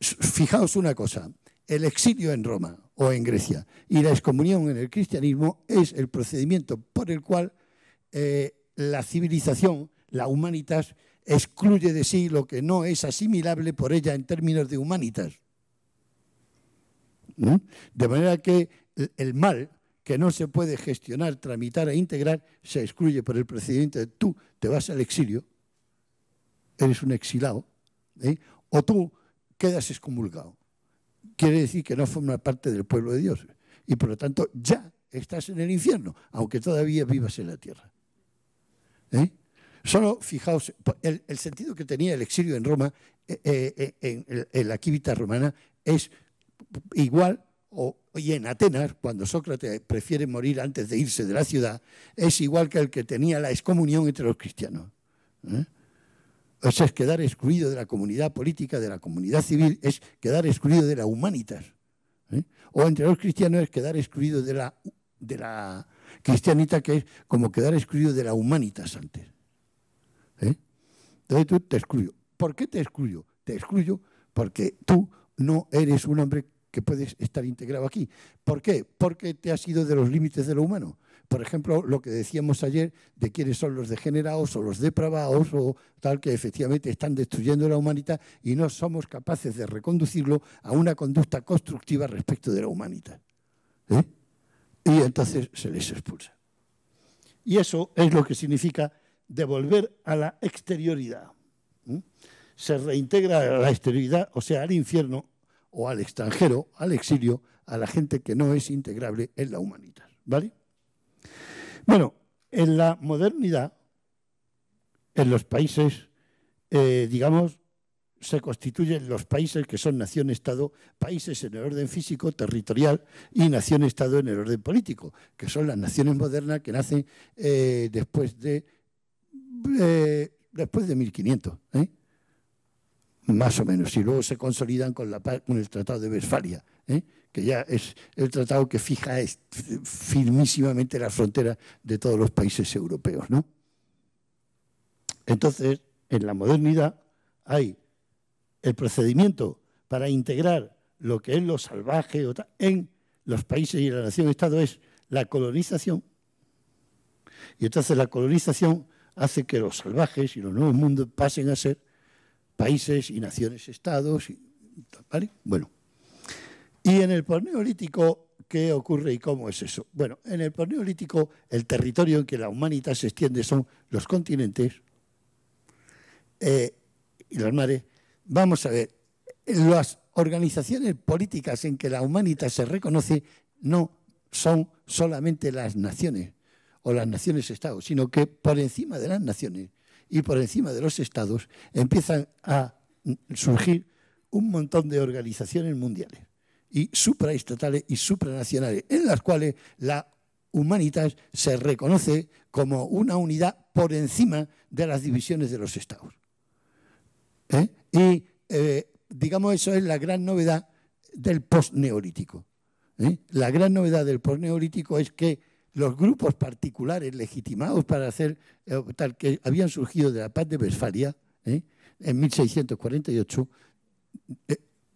Fijaos una cosa, el exilio en Roma o en Grecia y la excomunión en el cristianismo es el procedimiento por el cual eh, la civilización, la humanitas, excluye de sí lo que no es asimilable por ella en términos de humanitas. ¿Mm? De manera que el mal que no se puede gestionar, tramitar e integrar se excluye por el procedimiento de tú te vas al exilio, eres un exilado, ¿eh? o tú quedas excomulgado. Quiere decir que no formas parte del pueblo de Dios. Y por lo tanto, ya estás en el infierno, aunque todavía vivas en la tierra. ¿Eh? Solo fijaos, el, sentido que tenía el exilio en Roma, eh, eh, en, la quívita romana, es igual, y en Atenas, cuando Sócrates prefiere morir antes de irse de la ciudad, es igual que el que tenía la excomunión entre los cristianos es quedar excluido de la comunidad política, de la comunidad civil, es quedar excluido de la humanitas. ¿eh? O entre los cristianos es quedar excluido de la, de la cristianita, que es como quedar excluido de la humanitas antes. ¿eh? Entonces tú te excluyo. ¿Por qué te excluyo? Te excluyo porque tú no eres un hombre que puedes estar integrado aquí. ¿Por qué? Porque te has ido de los límites de lo humano por ejemplo, lo que decíamos ayer de quiénes son los degenerados o los depravados o tal que efectivamente están destruyendo la humanidad y no somos capaces de reconducirlo a una conducta constructiva respecto de la humanidad. ¿eh? Y entonces se les expulsa. Y eso es lo que significa devolver a la exterioridad. Se reintegra a la exterioridad, o sea, al infierno o al extranjero, al exilio, a la gente que no es integrable en la humanidad. ¿Vale? Bueno, en la modernidad, en los países, eh, digamos, se constituyen los países que son nación-estado, países en el orden físico, territorial y nación-estado en el orden político, que son las naciones modernas que nacen eh, después de eh, después de 1500, más o menos, y luego se consolidan con, la, con el Tratado de Westfalia ya es el tratado que fija firmísimamente la frontera de todos los países europeos. Entonces, en la modernidad hay el procedimiento para integrar lo que es lo salvaje en los países y la nación-estado es la colonización. Y entonces la colonización hace que los salvajes y los nuevos mundos pasen a ser países y naciones-estados. ¿vale? Bueno, ¿Y en el Paleolítico qué ocurre y cómo es eso? Bueno, en el Paleolítico el territorio en que la humanidad se extiende son los continentes eh, y los mares. Vamos a ver, las organizaciones políticas en que la humanidad se reconoce no son solamente las naciones o las naciones-estados, sino que por encima de las naciones y por encima de los estados empiezan a surgir un montón de organizaciones mundiales y supraestatales y supranacionales, en las cuales la humanidad se reconoce como una unidad por encima de las divisiones de los estados. ¿Eh? Y, eh, digamos, eso es la gran novedad del postneolítico. ¿Eh? La gran novedad del postneolítico es que los grupos particulares legitimados para hacer tal que habían surgido de la paz de Westfalia en 1648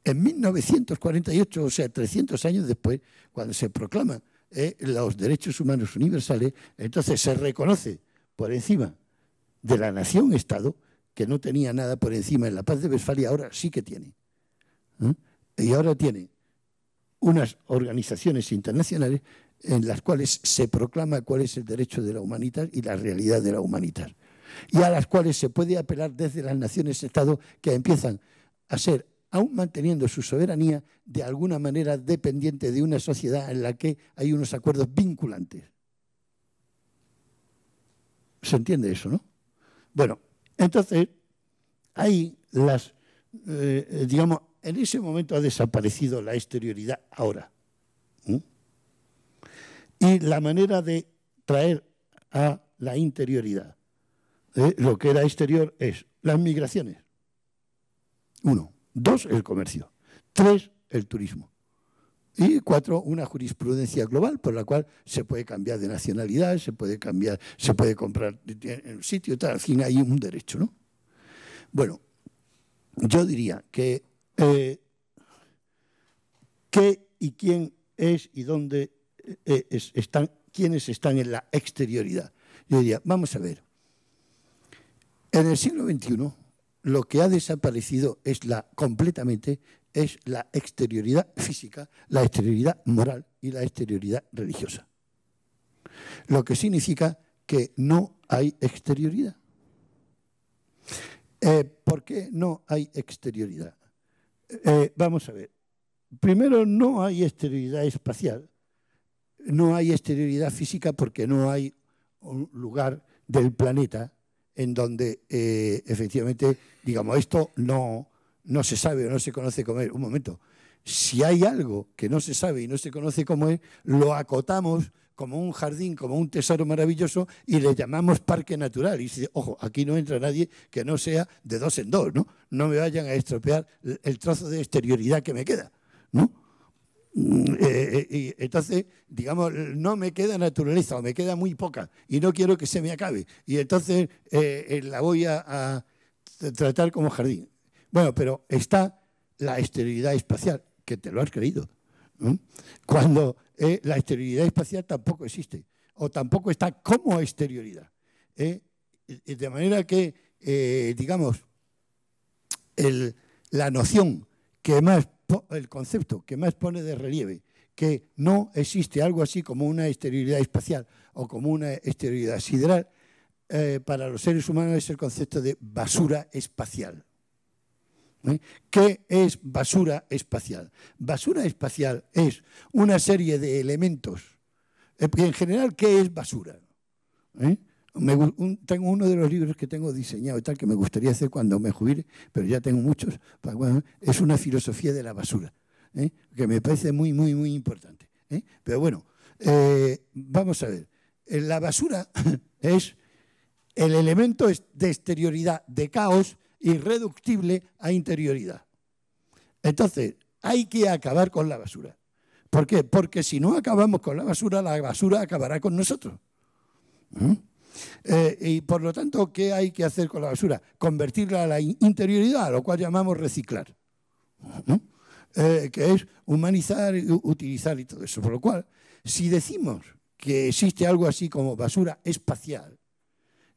en 1948, o sea, 300 años después, cuando se proclaman eh, los derechos humanos universales, entonces se reconoce por encima de la nación-estado, que no tenía nada por encima en la paz de Westfalia, ahora sí que tiene. ¿eh? Y ahora tiene unas organizaciones internacionales en las cuales se proclama cuál es el derecho de la humanidad y la realidad de la humanidad. Y a las cuales se puede apelar desde las naciones-estado que empiezan a ser aún manteniendo su soberanía de alguna manera dependiente de una sociedad en la que hay unos acuerdos vinculantes. ¿Se entiende eso, no? Bueno, entonces, ahí las, eh, digamos, en ese momento ha desaparecido la exterioridad ahora. Y la manera de traer a la interioridad ¿eh? lo que era exterior es las migraciones. Uno Dos, el comercio. Tres, el turismo. Y cuatro, una jurisprudencia global por la cual se puede cambiar de nacionalidad, se puede cambiar, se puede comprar en un sitio, tal. Al fin hay un derecho, ¿no? Bueno, yo diría que eh, qué y quién es y dónde eh, eh, están, quienes están en la exterioridad. Yo diría, vamos a ver, en el siglo XXI lo que ha desaparecido es la completamente es la exterioridad física, la exterioridad moral y la exterioridad religiosa. Lo que significa que no hay exterioridad. Eh, ¿Por qué no hay exterioridad? Eh, vamos a ver. Primero, no hay exterioridad espacial, no hay exterioridad física porque no hay un lugar del planeta en donde eh, efectivamente digamos, esto no, se sabe o no se conoce cómo es. Un momento, si hay algo que no se sabe y no se conoce cómo es, lo acotamos como un jardín, como un tesoro maravilloso y le llamamos parque natural. Y dice, ojo, aquí no entra nadie que no sea de dos en dos, ¿no? No me vayan a estropear el trozo de exterioridad que me queda, ¿no? Mm, eh, eh, y entonces, digamos, no me queda naturaleza o me queda muy poca y no quiero que se me acabe. Y entonces eh, la voy a, tratar como jardín. Bueno, pero está la esterilidad espacial, que te lo has creído. Cuando la exterioridad espacial tampoco existe o tampoco está como exterioridad. De manera que, digamos, la noción que más el concepto que más pone de relieve que no existe algo así como una exterioridad espacial o como una exterioridad sideral, eh, para los seres humanos es el concepto de basura espacial. ¿eh? ¿Qué es basura espacial? Basura espacial es una serie de elementos. Eh, en general, ¿qué es basura? tengo uno de los libros que tengo diseñado y tal, que me gustaría hacer cuando me jubile, pero ya tengo muchos. es una filosofía de la basura, ¿eh? que me parece muy, muy, muy importante. ¿eh? Pero bueno, eh, vamos a ver. La basura es el elemento de exterioridad, de caos, irreductible a interioridad. Entonces, hay que acabar con la basura. ¿Por qué? Porque si no acabamos con la basura, la basura acabará con nosotros. Eh, y por lo tanto, ¿qué hay que hacer con la basura? Convertirla a la interioridad, a lo cual llamamos reciclar, eh, que es humanizar, utilizar y todo eso. Por lo cual, si decimos que existe algo así como basura espacial,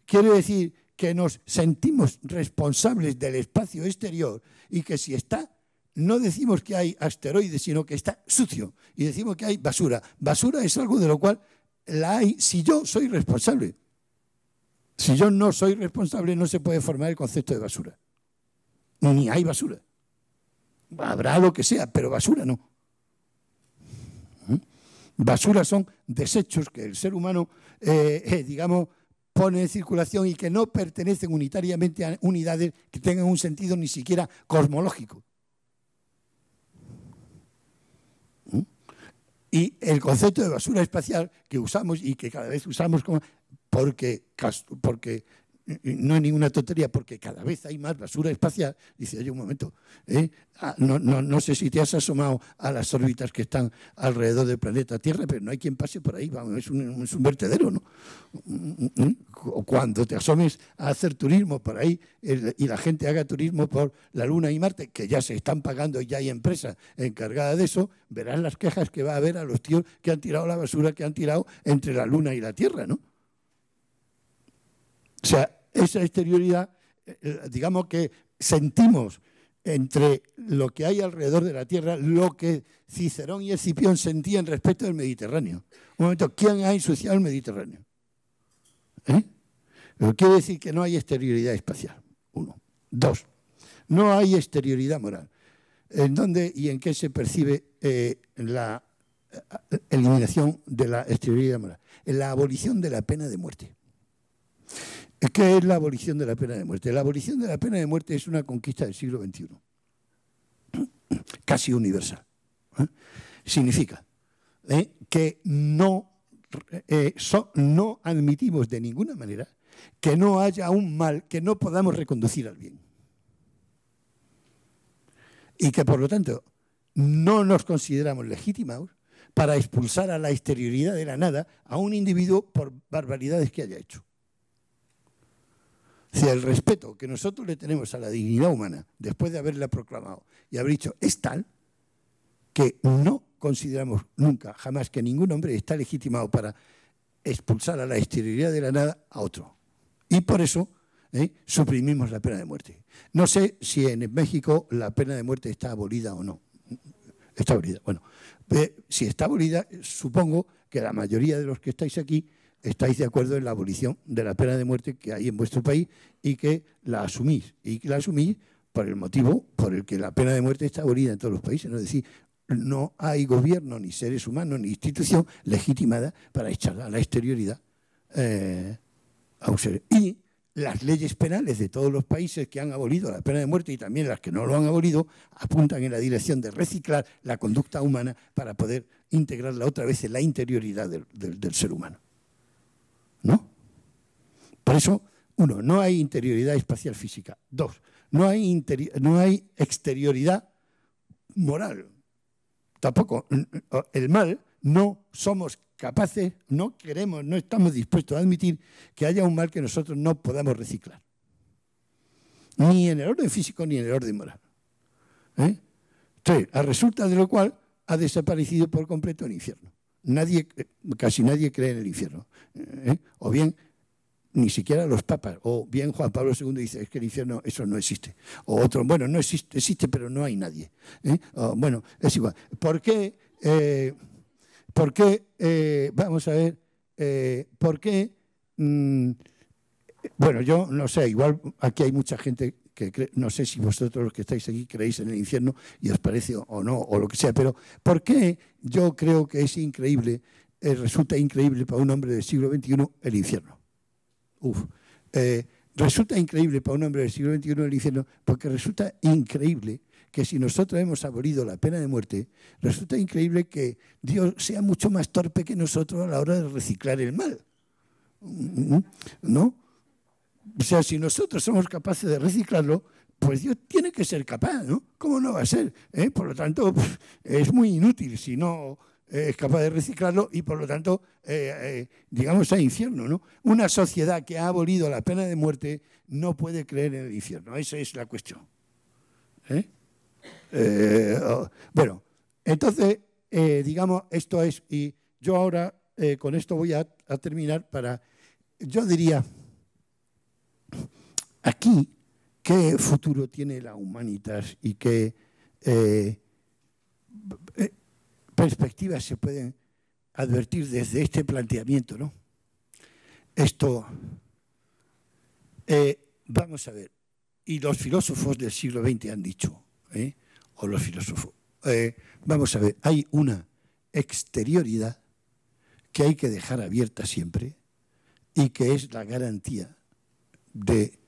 quiere decir que nos sentimos responsables del espacio exterior y que si está, no decimos que hay asteroides, sino que está sucio y decimos que hay basura. Basura es algo de lo cual la hay si yo soy responsable. Si yo no soy responsable, no se puede formar el concepto de basura. Ni hay basura. Habrá lo que sea, pero basura no. ¿Mm? Basura son desechos que el ser humano, eh, eh, digamos, pone en circulación y que no pertenecen unitariamente a unidades que tengan un sentido ni siquiera cosmológico. ¿Mm? Y el concepto de basura espacial que usamos y que cada vez usamos como porque, eh, no hay ninguna tontería, porque cada vez hay más basura espacial. Dice, oye, un momento, ¿eh? ah, no, sé si te has asomado a las órbitas que están alrededor del planeta Tierra, pero no hay quien pase por ahí, es, un, vertedero, ¿no? Mm, mm, mm, o Cuando te asomes a hacer turismo por ahí y la gente haga turismo por la Luna y Marte, que ya se están pagando y ya hay empresa encargadas de eso, verás las quejas que va a haber a los tíos que han tirado la basura que han tirado entre la Luna y la Tierra, ¿no? O sea, esa exterioridad, eh, eh, digamos que sentimos entre lo que hay alrededor de la Tierra, lo que Cicerón y Escipión sentían respecto del Mediterráneo. Un momento, ¿quién ha ensuciado el Mediterráneo? ¿Eh? quiere decir que no hay exterioridad espacial. Uno. Dos. No hay exterioridad moral. ¿En dónde y en qué se percibe eh, la eliminación de la exterioridad moral? En la abolición de la pena de muerte. ¿Qué es la abolición de la pena de muerte? La abolición de la pena de muerte es una conquista del siglo XXI, casi universal. ¿Eh? Significa ¿eh? que no, eh, no admitimos de ninguna manera que no haya un mal que no podamos reconducir al bien. Y que por lo tanto no nos consideramos legítimos para expulsar a la exterioridad de la nada a un individuo por barbaridades que haya hecho el respeto que nosotros le tenemos a la dignidad humana después de haberla proclamado y haber dicho es tal que no consideramos nunca, jamás, que ningún hombre está legitimado para expulsar a la exterioridad de la nada a otro. Y por eso ¿eh? suprimimos la pena de muerte. No sé si en México la pena de muerte está abolida o no. Está abolida. Bueno, si está abolida, supongo que la mayoría de los que estáis aquí estáis de acuerdo en la abolición de la pena de muerte que hay en vuestro país y que la asumís. Y que la asumís por el motivo por el que la pena de muerte está abolida en todos los países. ¿no? Es decir, no hay gobierno, ni seres humanos, ni institución legitimada para echar a la exterioridad eh, a un Y las leyes penales de todos los países que han abolido la pena de muerte y también las que no lo han abolido apuntan en la dirección de reciclar la conducta humana para poder integrarla otra vez en la interioridad del ser humano. ¿no? Por eso, uno, no hay interioridad espacial física. Dos, no hay, exterioridad moral. Tampoco, el mal no somos capaces, no queremos, no estamos dispuestos a admitir que haya un mal que nosotros no podamos reciclar. Ni en el orden físico ni en el orden moral. ¿eh? Tres, a resulta de lo cual ha desaparecido por completo el infierno nadie, eh, casi nadie cree en el infierno. Eh, ¿eh? O bien, ni siquiera los papas. O bien Juan Pablo II dice, es que el infierno, eso no existe. O otro, bueno, no existe, existe pero no hay nadie. bueno, es igual. ¿Por qué, por qué vamos a ver, por qué... Mm, bueno, yo no sé, igual aquí hay mucha gente que no sé si vosotros los que estáis aquí creéis en el infierno y os parece o no, o lo que sea, pero ¿por qué yo creo que es increíble, eh, resulta increíble para un hombre del siglo XXI el infierno? Uf. Eh, resulta increíble para un hombre del siglo XXI el infierno porque resulta increíble que si nosotros hemos abolido la pena de muerte, resulta increíble que Dios sea mucho más torpe que nosotros a la hora de reciclar el mal. Mm, mm, ¿No? O sea, si nosotros somos capaces de reciclarlo, pues Dios tiene que ser capaz, ¿no? ¿Cómo no va a ser? ¿Eh? Por lo tanto, pues, es muy inútil si no eh, es capaz de reciclarlo y por lo tanto, eh, digamos, hay infierno. ¿no? Una sociedad que ha abolido la pena de muerte no puede creer en el infierno. Esa es la cuestión. Oh, bueno, entonces, digamos, esto es, y yo ahora con esto voy a terminar para, yo diría, aquí, ¿qué futuro tiene la humanitas y qué eh, eh, perspectivas se pueden advertir desde este planteamiento? ¿no? Esto, eh, vamos a ver, y los filósofos del siglo XX han dicho, o los filósofos, vamos a ver, hay una exterioridad que hay que dejar abierta siempre y que es la garantía de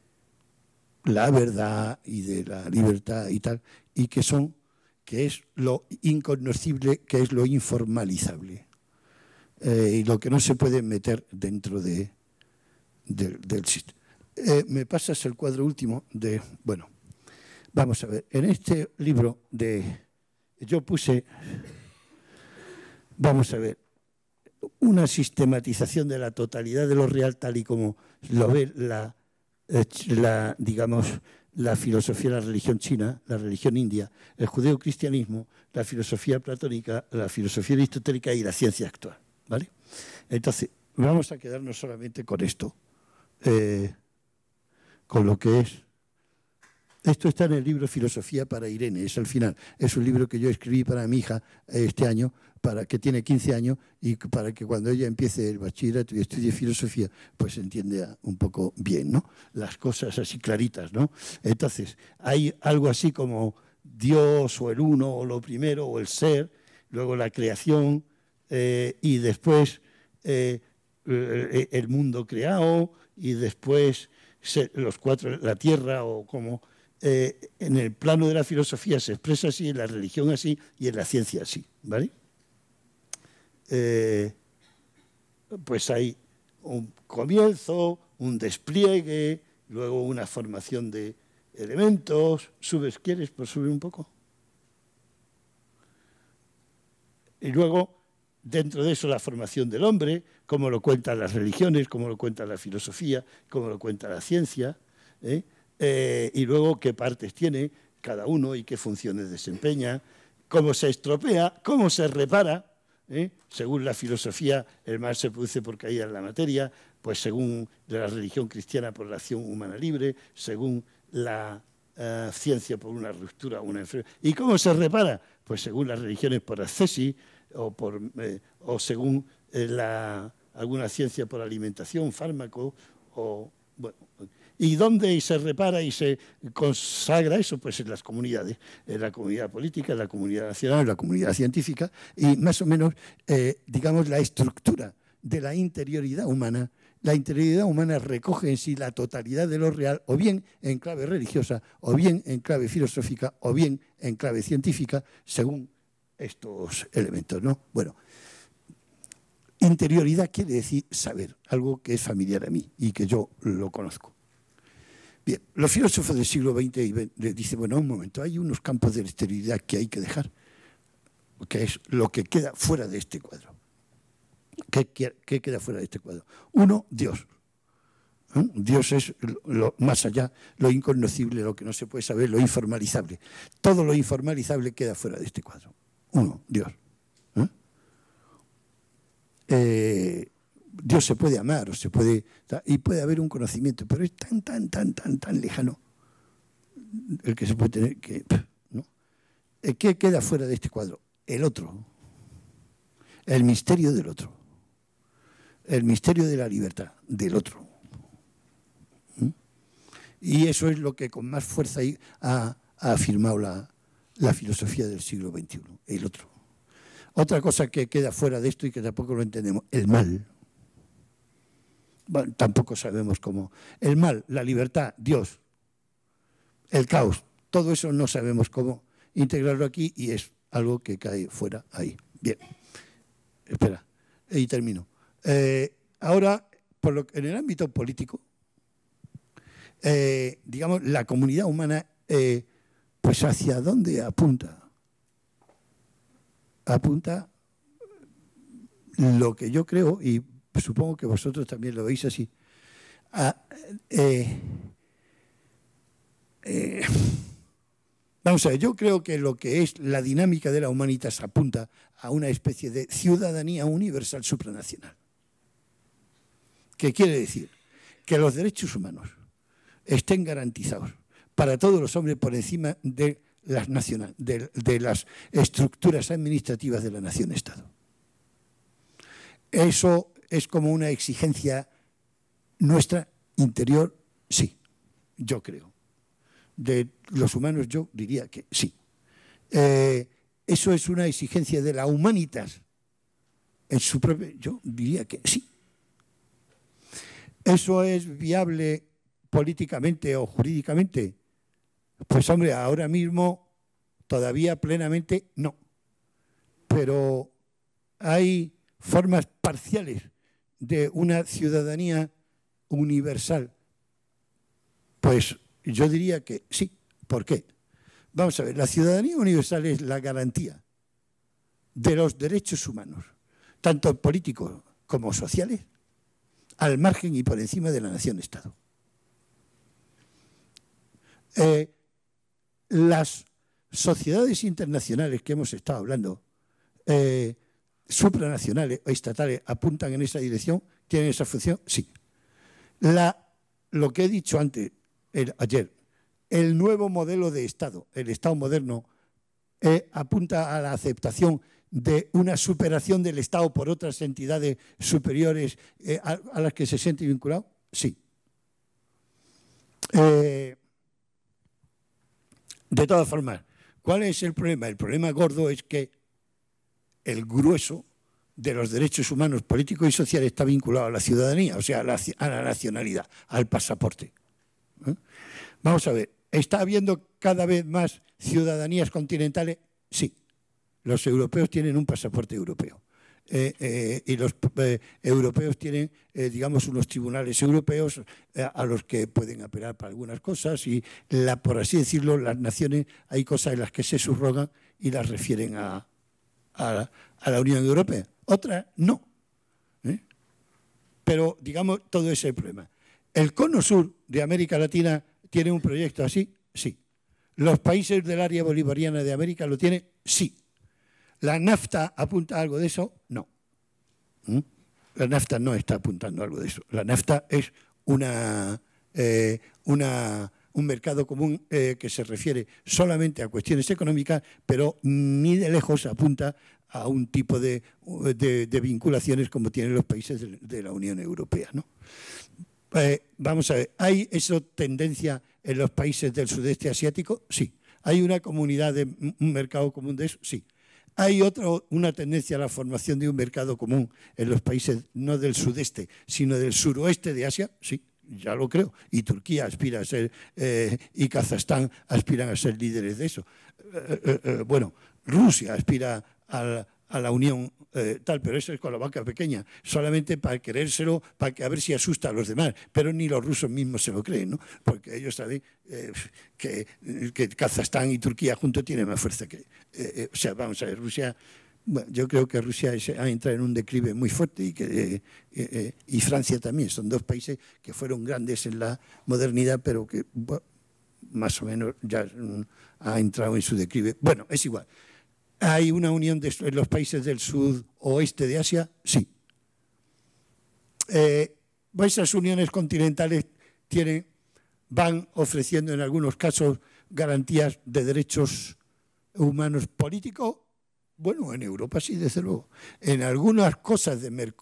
la verdad y de la libertad y tal, y que son, que es lo inconocible que es lo informalizable, eh, y lo que no se puede meter dentro de, del sistema. Eh, me pasas el cuadro último de, bueno, vamos a ver, en este libro de, yo puse, vamos a ver, una sistematización de la totalidad de lo real tal y como lo ve la la, digamos, la filosofía de la religión china, la religión india, el judeocristianismo, la filosofía platónica, la filosofía aristotélica y la ciencia actual. ¿vale? Entonces, vamos a quedarnos solamente con esto, eh, con lo que es esto está en el libro Filosofía para Irene, es al final. Es un libro que yo escribí para mi hija eh, este año, para que tiene 15 años, y para que cuando ella empiece el bachillerato y estudie filosofía, pues entienda un poco bien, ¿no? Las cosas así claritas, ¿no? Entonces, hay algo así como Dios o el uno o lo primero o el ser, luego la creación eh, y después eh, el mundo creado y después los cuatro, la tierra o como eh, en el plano de la filosofía se expresa así, en la religión así y en la ciencia así, ¿vale? Eh, pues hay un comienzo, un despliegue, luego una formación de elementos. ¿Subes? ¿Quieres por pues subir un poco? Y luego, dentro de eso, la formación del hombre, como lo cuentan las religiones, como lo cuenta la filosofía, como lo cuenta la ciencia. ¿eh? Eh, y luego qué partes tiene cada uno y qué funciones desempeña, cómo se estropea, cómo se repara. ¿eh? Según la filosofía, el mal se produce por caída en la materia, pues según la religión cristiana por la acción humana libre, según la eh, ciencia por una ruptura o una enfermedad. ¿Y cómo se repara? Pues según las religiones por ascesis o, por, o según la, alguna ciencia por alimentación, fármaco o bueno, ¿Y dónde se repara y se consagra eso? Pues en las comunidades, en la comunidad política, en la comunidad nacional, en la comunidad científica y más o menos, eh, digamos, la estructura de la interioridad humana. La interioridad humana recoge en sí la totalidad de lo real, o bien en clave religiosa, o bien en clave filosófica, o bien en clave científica, según estos elementos, ¿no? Bueno, interioridad quiere decir saber, algo que es familiar a mí y que yo lo conozco. Bien, los filósofos del siglo XX dicen, bueno, un momento, hay unos campos de esterilidad que hay que dejar, que es lo que queda fuera de este cuadro. ¿Qué, queda fuera de este cuadro? Uno, Dios. ¿eh? Dios es lo, más allá, lo inconocible, lo que no se puede saber, lo informalizable. Todo lo informalizable queda fuera de este cuadro. Uno, Dios. ¿Eh? eh Dios se puede amar, se puede, y puede haber un conocimiento, pero es tan, tan, tan, tan, tan lejano el que se puede tener que... Eh, ¿Qué queda fuera de este cuadro? El otro, el misterio del otro, el misterio de la libertad del otro. ¿Mm? Y eso es lo que con más fuerza ha, afirmado la filosofía del siglo XXI, el otro. Otra cosa que queda fuera de esto y que tampoco lo entendemos, el mal tampoco sabemos cómo. El mal, la libertad, Dios, el caos, todo eso no sabemos cómo integrarlo aquí y es algo que cae fuera ahí. Bien, espera, y termino. Eh, ahora, por lo, en el ámbito político, eh, digamos, la comunidad humana, eh, pues hacia dónde apunta? Apunta lo que yo creo, y supongo que vosotros también lo veis así, ah, eh, eh, vamos a ver, yo creo que lo que es la dinámica de la humanidad se apunta a una especie de ciudadanía universal supranacional. ¿Qué quiere decir? Que los derechos humanos estén garantizados para todos los hombres por encima de las, de las estructuras administrativas de la nación-estado. Eso es como una exigencia nuestra interior, sí, yo creo. De los humanos yo diría que sí. Eh, eso es una exigencia de la humanitas. En su propio, yo diría que sí. ¿Eso es viable políticamente o jurídicamente? Pues hombre, ahora mismo todavía plenamente no. Pero hay formas parciales de una ciudadanía universal? Pues yo diría que sí. ¿Por qué? Vamos a ver, la ciudadanía universal es la garantía de los derechos humanos, tanto políticos como sociales, al margen y por encima de la nación-estado. Eh, las sociedades internacionales que hemos estado hablando eh, supranacionales o estatales apuntan en esa dirección, tienen esa función, sí. lo que he dicho antes, ayer, el nuevo modelo de Estado, el Estado moderno, eh, apunta a la aceptación de una superación del Estado por otras entidades superiores eh, a, las que se siente vinculado? Sí. Eh, de todas formas, ¿cuál es el problema? El problema gordo es que el grueso de los derechos humanos políticos y sociales está vinculado a la ciudadanía, o sea, a la, nacionalidad, al pasaporte. ¿eh? Vamos a ver, ¿está habiendo cada vez más ciudadanías continentales? Sí, los europeos tienen un pasaporte europeo. Eh, eh, y los europeos tienen, digamos, unos tribunales europeos a los que pueden apelar para algunas cosas y, por así decirlo, las naciones, hay cosas en las que se subrogan y las refieren a, a la, Unión Europea, ¿Otra? no. ¿Eh? Pero, digamos, todo ese problema. ¿El cono sur de América Latina tiene un proyecto así? Sí. ¿Los países del área bolivariana de América lo tienen? Sí. ¿La NAFTA apunta algo de eso? No. ¿Mm? La NAFTA no está apuntando algo de eso. La NAFTA es una, eh, una un mercado común eh, que se refiere solamente a cuestiones económicas, pero ni de lejos apunta a un tipo de, vinculaciones como tienen los países de, la Unión Europea. ¿no? Eh, vamos a ver, ¿hay esa tendencia en los países del sudeste asiático? Sí. ¿Hay una comunidad de un mercado común de eso? Sí. Hay otra, una tendencia a la formación de un mercado común en los países no del sudeste, sino del suroeste de Asia, sí ya lo creo, y Turquía aspira a ser, eh, y Kazajstán aspiran a ser líderes de eso. Eh, eh, bueno, Rusia aspira a, la Unión tal, pero eso es con la banca pequeña, solamente para querérselo, para que a ver si asusta a los demás, pero ni los rusos mismos se lo creen, ¿no? porque ellos saben que, que, Kazajstán y Turquía juntos tienen más fuerza que... o sea, vamos a ver, Rusia bueno, yo creo que Rusia ha entrado en un declive muy fuerte y, que, eh, eh, eh, y Francia también. Son dos países que fueron grandes en la modernidad, pero que más o menos ya mm, ha entrado en su declive. Bueno, es igual. ¿Hay una unión de los países del sur oeste de Asia? Sí. Eh, esas uniones continentales tienen, van ofreciendo en algunos casos garantías de derechos humanos políticos bueno, en Europa sí, desde luego. En algunas cosas del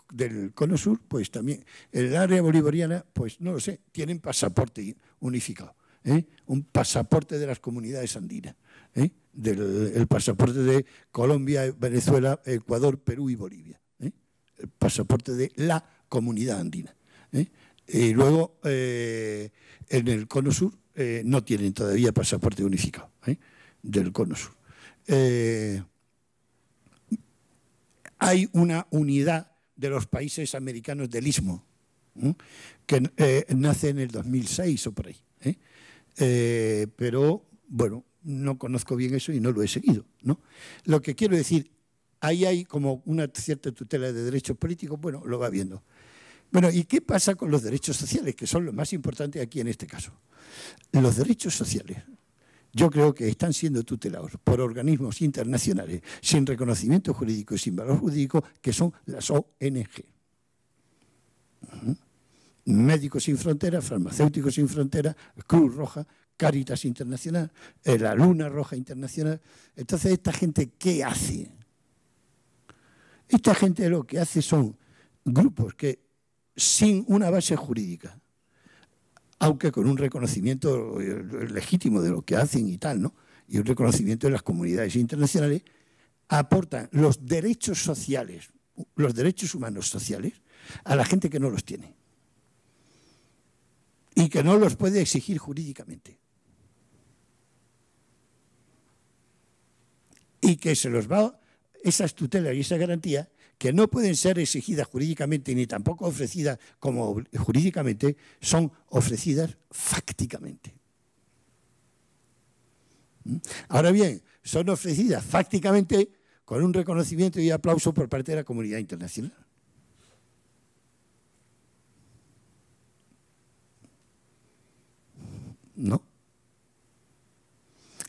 Cono Sur, pues también. En el área bolivariana, pues no lo sé, tienen pasaporte unificado. ¿eh? Un pasaporte de las comunidades andinas. ¿eh? Del, el pasaporte de Colombia, Venezuela, Ecuador, Perú y Bolivia. ¿eh? El pasaporte de la comunidad andina. Y luego, en el Cono Sur, no tienen todavía pasaporte unificado del Cono Sur hay una unidad de los países americanos del Istmo, que eh, nace en el 2006 o por ahí. ¿eh? Eh, pero, bueno, no conozco bien eso y no lo he seguido. ¿no? Lo que quiero decir, ahí hay como una cierta tutela de derechos políticos, bueno, lo va viendo. Bueno, ¿y qué pasa con los derechos sociales, que son lo más importantes aquí en este caso? Los derechos sociales yo creo que están siendo tutelados por organismos internacionales sin reconocimiento jurídico y sin valor jurídico, que son las ONG. Médicos sin Fronteras, Farmacéuticos sin Fronteras, Cruz Roja, Caritas Internacional, eh, la Luna Roja Internacional. Entonces, ¿esta gente qué hace? Esta gente lo que hace son grupos que, sin una base jurídica, aunque con un reconocimiento eh, legítimo de lo que hacen y tal, ¿no? y un reconocimiento de las comunidades internacionales, aportan los derechos sociales, los derechos humanos sociales, a la gente que no los tiene y que no los puede exigir jurídicamente. Y que se los va, esas tutelas y esa garantía que no pueden ser exigidas jurídicamente ni tampoco ofrecidas como jurídicamente, son ofrecidas fácticamente. ¿Mm? Ahora bien, son ofrecidas fácticamente con un reconocimiento y aplauso por parte de la comunidad internacional. ¿No?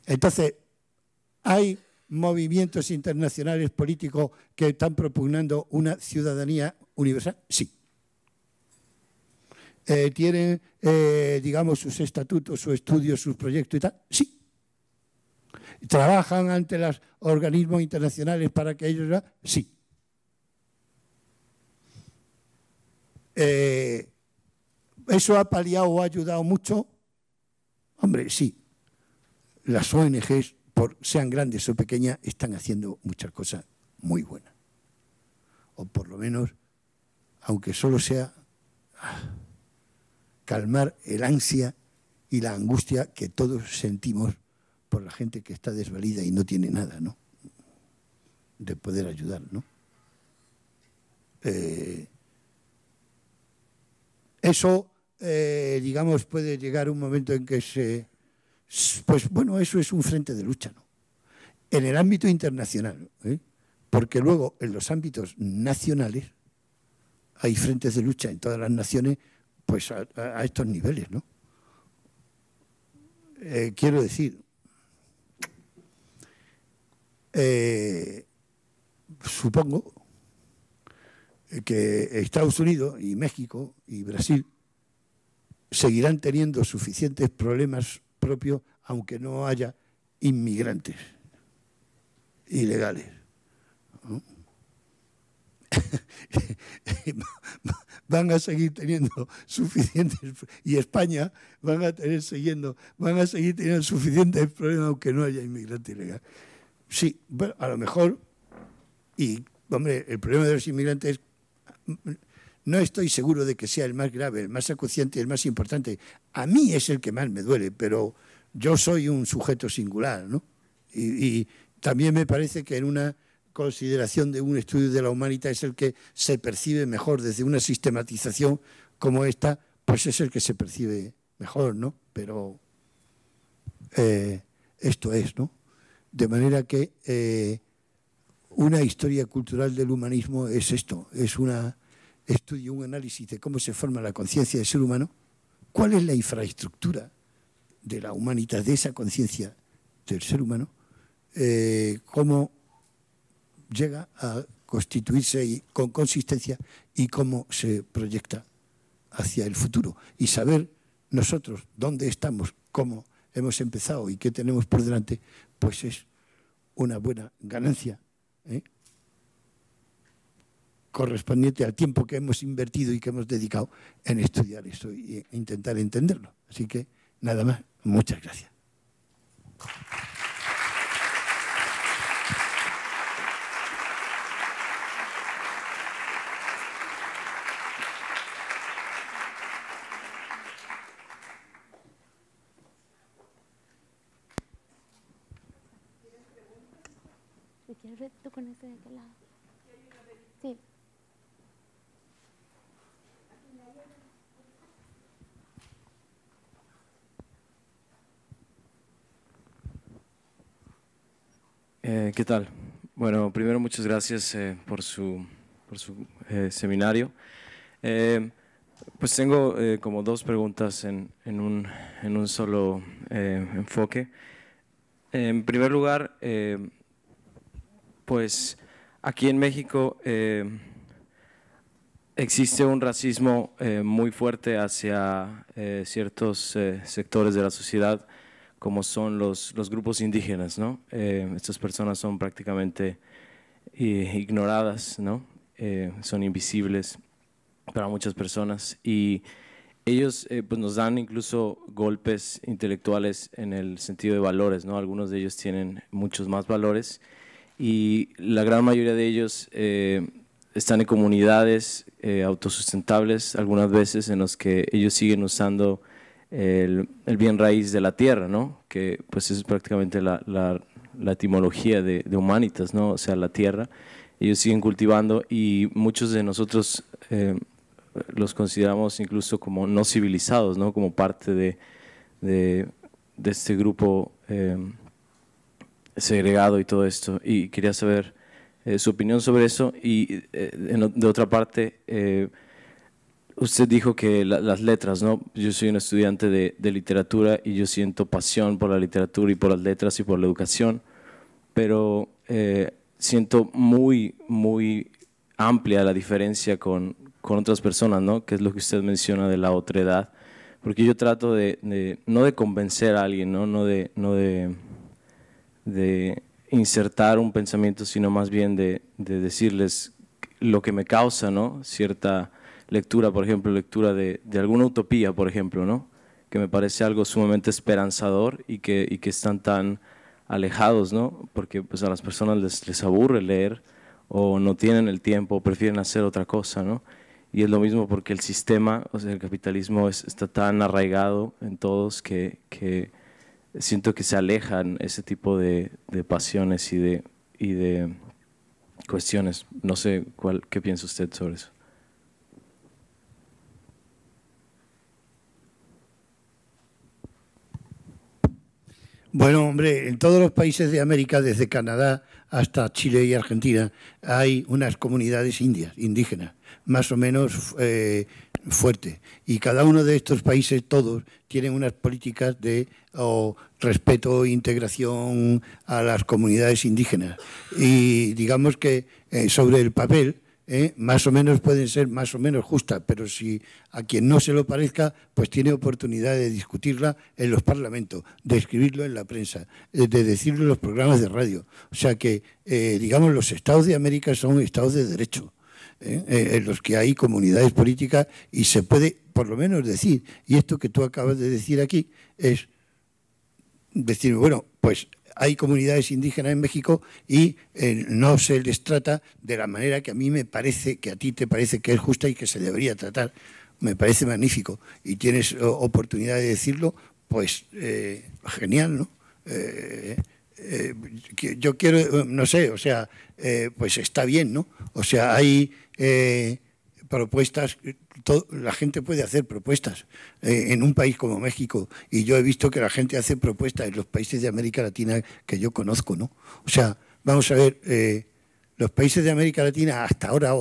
Entonces, hay movimientos internacionales políticos que están propugnando una ciudadanía universal? Sí. Eh, ¿Tienen, eh, digamos, sus estatutos, sus estudios, sus proyectos y tal? Sí. ¿Trabajan ante los organismos internacionales para que ellos... Sí. Eh, ¿Eso ha paliado o ha ayudado mucho? Hombre, sí. Las ONGs por, sean grandes o pequeñas, están haciendo muchas cosas muy buenas. O por lo menos, aunque solo sea ah, calmar el ansia y la angustia que todos sentimos por la gente que está desvalida y no tiene nada, ¿no? De poder ayudar, ¿no? Eh, eso, eh, digamos, puede llegar un momento en que se pues bueno, eso es un frente de lucha, ¿no? En el ámbito internacional, ¿eh? porque luego en los ámbitos nacionales hay frentes de lucha en todas las naciones, pues a, estos niveles, ¿no? Eh, quiero decir, eh, supongo que Estados Unidos y México y Brasil seguirán teniendo suficientes problemas propio aunque no haya inmigrantes ilegales. van a seguir teniendo suficientes y España van a seguir teniendo suficientes problemas aunque no haya inmigrantes ilegales. Sí, bueno, a lo mejor y hombre, el problema de los inmigrantes mm, mm, no estoy seguro de que sea el más grave, el más acuciante, el más importante a mí es el que más me duele, pero yo soy un sujeto singular, ¿no? Y, también me parece que en una consideración de un estudio de la humanidad es el que se percibe mejor desde una sistematización como esta, pues es el que se percibe mejor, ¿no? Pero eh, esto es, ¿no? De manera que eh, una historia cultural del humanismo es esto, es un estudio, un análisis de cómo se forma la conciencia del ser humano ¿Cuál es la infraestructura de la humanidad, de esa conciencia del ser humano? Eh, ¿Cómo llega a constituirse y, con consistencia y cómo se proyecta hacia el futuro? Y saber nosotros dónde estamos, cómo hemos empezado y qué tenemos por delante, pues es una buena ganancia. ¿eh? correspondiente al tiempo que hemos invertido y que hemos dedicado en estudiar eso e intentar entenderlo. Así que nada más, muchas gracias. Bueno, primero muchas gracias eh, por su, eh, seminario. Eh, pues tengo como dos preguntas en un, solo enfoque. En primer lugar, pues aquí en México existe un racismo muy fuerte hacia ciertos sectores de la sociedad como son los, los grupos indígenas, ¿no? Eh, estas personas son prácticamente eh, ignoradas, ¿no? Eh, son invisibles para muchas personas y ellos pues nos dan incluso golpes intelectuales en el sentido de valores, ¿no? Algunos de ellos tienen muchos más valores y la gran mayoría de ellos están en comunidades autosustentables algunas veces en los que ellos siguen usando el, bien raíz de la tierra, ¿no? Que pues es prácticamente la, la, etimología de, humanitas, ¿no? O sea, la tierra. Ellos siguen cultivando y muchos de nosotros eh, los consideramos incluso como no civilizados, ¿no? Como parte de, de, este grupo em, segregado y todo esto. Y quería saber eh, su opinión sobre eso y eh, de otra parte Usted dijo que las letras, ¿no? Yo soy un estudiante de, literatura y yo siento pasión por la literatura y por las letras y por la educación, pero eh, siento muy, muy amplia la diferencia con, otras personas, ¿no? Que es lo que usted menciona de la otra edad, porque yo trato de, no de convencer a alguien, ¿no? No de, no de, de insertar un pensamiento, sino más bien de, de decirles lo que me causa, ¿no? Cierta lectura, por ejemplo, lectura de, alguna utopía, por ejemplo, ¿no? que me parece algo sumamente esperanzador y que, que están tan alejados, ¿no? porque pues, a las personas les, aburre leer o no tienen el tiempo, o prefieren hacer otra cosa. ¿no? Y es lo mismo porque el sistema, o sea, el capitalismo está tan arraigado en todos que, siento que se alejan ese tipo de, de pasiones y de, y de cuestiones. No sé cuál, qué piensa usted sobre eso. Bueno, hombre, en todos los países de América, desde Canadá hasta Chile y Argentina, hay unas comunidades indias, indígenas, más o menos eh, fuertes. Y cada uno de estos países, todos, tienen unas políticas de respeto e integración a las comunidades indígenas. Y digamos que eh, sobre el papel, ¿eh? más o menos pueden ser más o menos justas, pero si a quien no se lo parezca, pues tiene oportunidad de discutirla en los parlamentos, de escribirlo en la prensa, eh, de decirlo en los programas de radio. O sea que, eh, digamos, los estados de América son estados de derecho. en los que hay comunidades políticas y se puede por lo menos decir, y esto que tú acabas de decir aquí es decir, bueno, pues hay comunidades indígenas en México y eh, no se les trata de la manera que a mí me parece, que a ti te parece que es justa y que se debería tratar. Me parece magnífico y tienes eh, oportunidad de decirlo, pues eh, genial, ¿no? yo quiero, no sé, o sea, pues está bien, ¿no? O sea, hay propuestas la gente puede hacer propuestas eh, en un país como México y yo he visto que la gente hace propuestas en los países de América Latina que yo conozco, ¿no? O sea, vamos a ver, eh, los países de América Latina hasta ahora,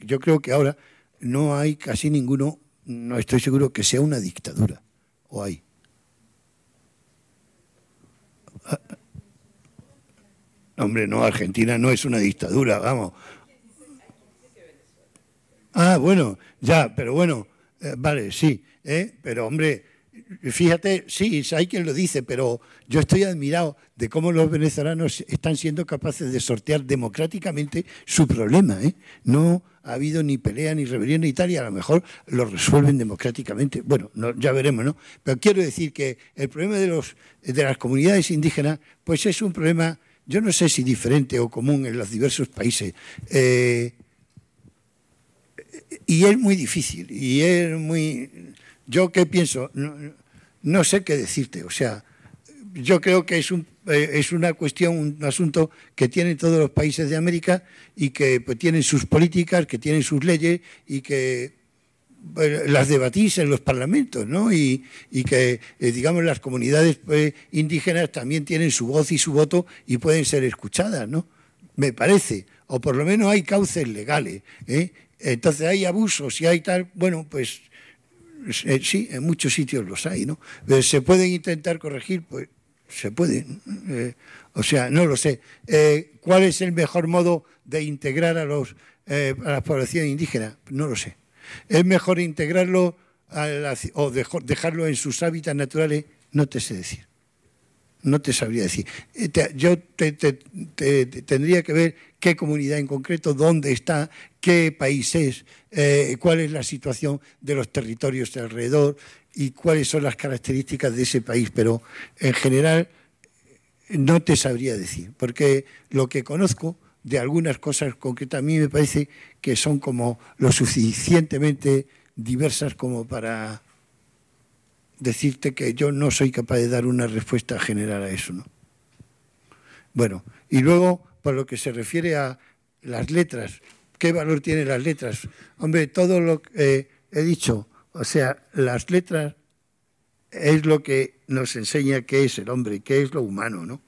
yo creo que ahora no hay casi ninguno, no estoy seguro que sea una dictadura, o hay. Ah, ah. Hombre, no, Argentina no es una dictadura, vamos. Ah, bueno, ya, pero bueno, eh, vale, sí, eh, pero hombre, fíjate, sí, hay quien lo dice, pero yo estoy admirado de cómo los venezolanos están siendo capaces de sortear democráticamente su problema. ¿eh? No ha habido ni pelea ni rebelión en Italia, a lo mejor lo resuelven democráticamente. Bueno, ya veremos, ¿no? Pero quiero decir que el problema de, los, de las comunidades indígenas, pues es un problema, yo no sé si diferente o común en los diversos países. Eh, y es muy difícil, y es muy... Yo qué pienso, no, sé qué decirte, o sea, yo creo que es, un, eh, es una cuestión, un asunto que tienen todos los países de América y que pues, tienen sus políticas, que tienen sus leyes y que pues, las debatís en los parlamentos, ¿no? Y, que, eh, digamos, las comunidades pues, indígenas también tienen su voz y su voto y pueden ser escuchadas, ¿no? Me parece, o por lo menos hay cauces legales, ¿eh? Entonces hay abusos y hay tal, bueno, pues eh, sí, en muchos sitios los hay, ¿no? se pueden intentar corregir, pues se pueden. Eh, o sea, no lo sé. Eh, ¿Cuál es el mejor modo de integrar a, los, a la población indígena? No lo sé. ¿Es mejor integrarlo a o dejarlo en sus hábitats naturales? No te sé decir no te sabría decir. Eh, yo tendría que ver qué comunidad en concreto, dónde está, qué país es, eh, cuál es la situación de los territorios de alrededor y cuáles son las características de ese país. Pero en general no te sabría decir, porque lo que conozco de algunas cosas concretas a mí me parece que son como lo suficientemente diversas como para decirte que yo no soy capaz de dar una respuesta general a eso. ¿no? Bueno, y luego, por lo que se refiere a las letras, ¿qué valor tienen las letras? Hombre, todo lo que eh, he dicho, o sea, las letras es lo que nos enseña qué es el hombre, qué es lo humano, ¿no?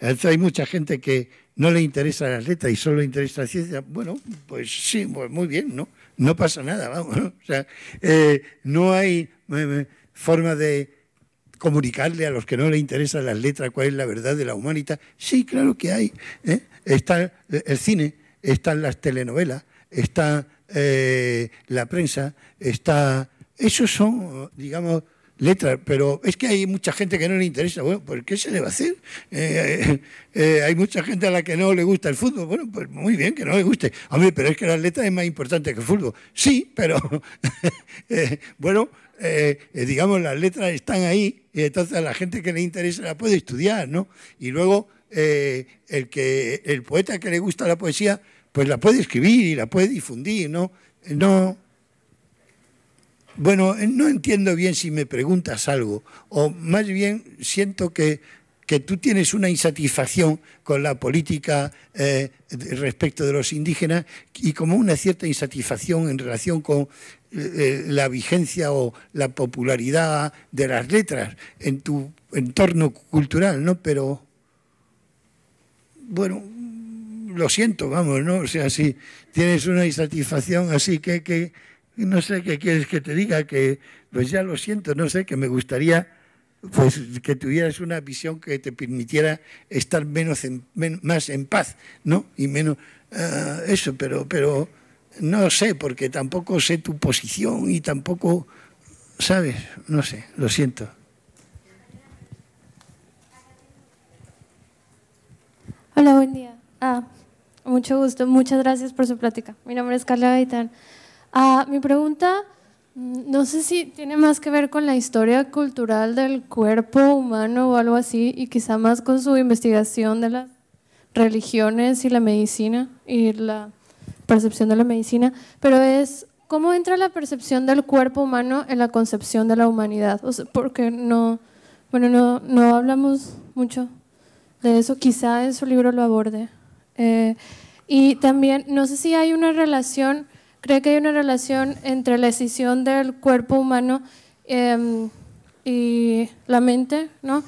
Hay mucha gente que no le interesa las letras y solo le interesa la ciencia. Bueno, pues sí, pues muy bien, ¿no? No pasa nada, vamos. O sea, eh, no hay eh, forma de comunicarle a los que no le interesan las letras cuál es la verdad de la humanidad. Sí, claro que hay. ¿eh? Está eh, el cine, están las telenovelas, está eh, la prensa, está... Esos son, digamos, letras, pero es que hay mucha gente que no le interesa. Bueno, pues ¿qué se le va a hacer? hay mucha gente a la que no le gusta el fútbol. Bueno, pues muy bien que no le guste. Hombre, pero es que las letras es más importante que el fútbol. Sí, pero bueno, eh, eh, digamos, las letras están ahí y entonces la gente que le interesa la puede estudiar, ¿no? Y luego eh, el, que, el poeta que le gusta la poesía, pues la puede escribir y la puede difundir, ¿no? No. Bueno, no entiendo bien si me preguntas algo, o más bien siento que, que tú tienes una insatisfacción con la política respecto de los indígenas y como una cierta insatisfacción en relación con eh, eh, la vigencia o la popularidad de las letras en tu entorno cultural, ¿no? Pero, bueno, lo siento, vamos, ¿no? O sea, si tienes una insatisfacción así que, que no sé qué quieres que te diga, que pues ya lo siento, no sé, que me gustaría pues que tuvieras una visión que te permitiera estar menos en, más en paz, ¿no? Y menos ah, eso, pero pero no sé, porque tampoco sé tu posición y tampoco, ¿sabes? No sé, lo siento. Hola, buen día. Ah, mucho gusto, muchas gracias por su plática. Mi nombre es Carla Gaitán. Ah, mi pregunta, mm, no sé si tiene más que ver con la historia cultural del cuerpo humano o algo así, y quizá más con su investigación de las religiones y la medicina y la percepción de la medicina, pero es cómo entra la percepción del cuerpo humano en la concepción de la humanidad. porque no, bueno, no, no hablamos mucho de eso, quizá en su libro lo aborde. Eh, y también, no sé si hay una relación, creo que hay una relación entre la escisión del cuerpo humano em, y la mente, ¿no?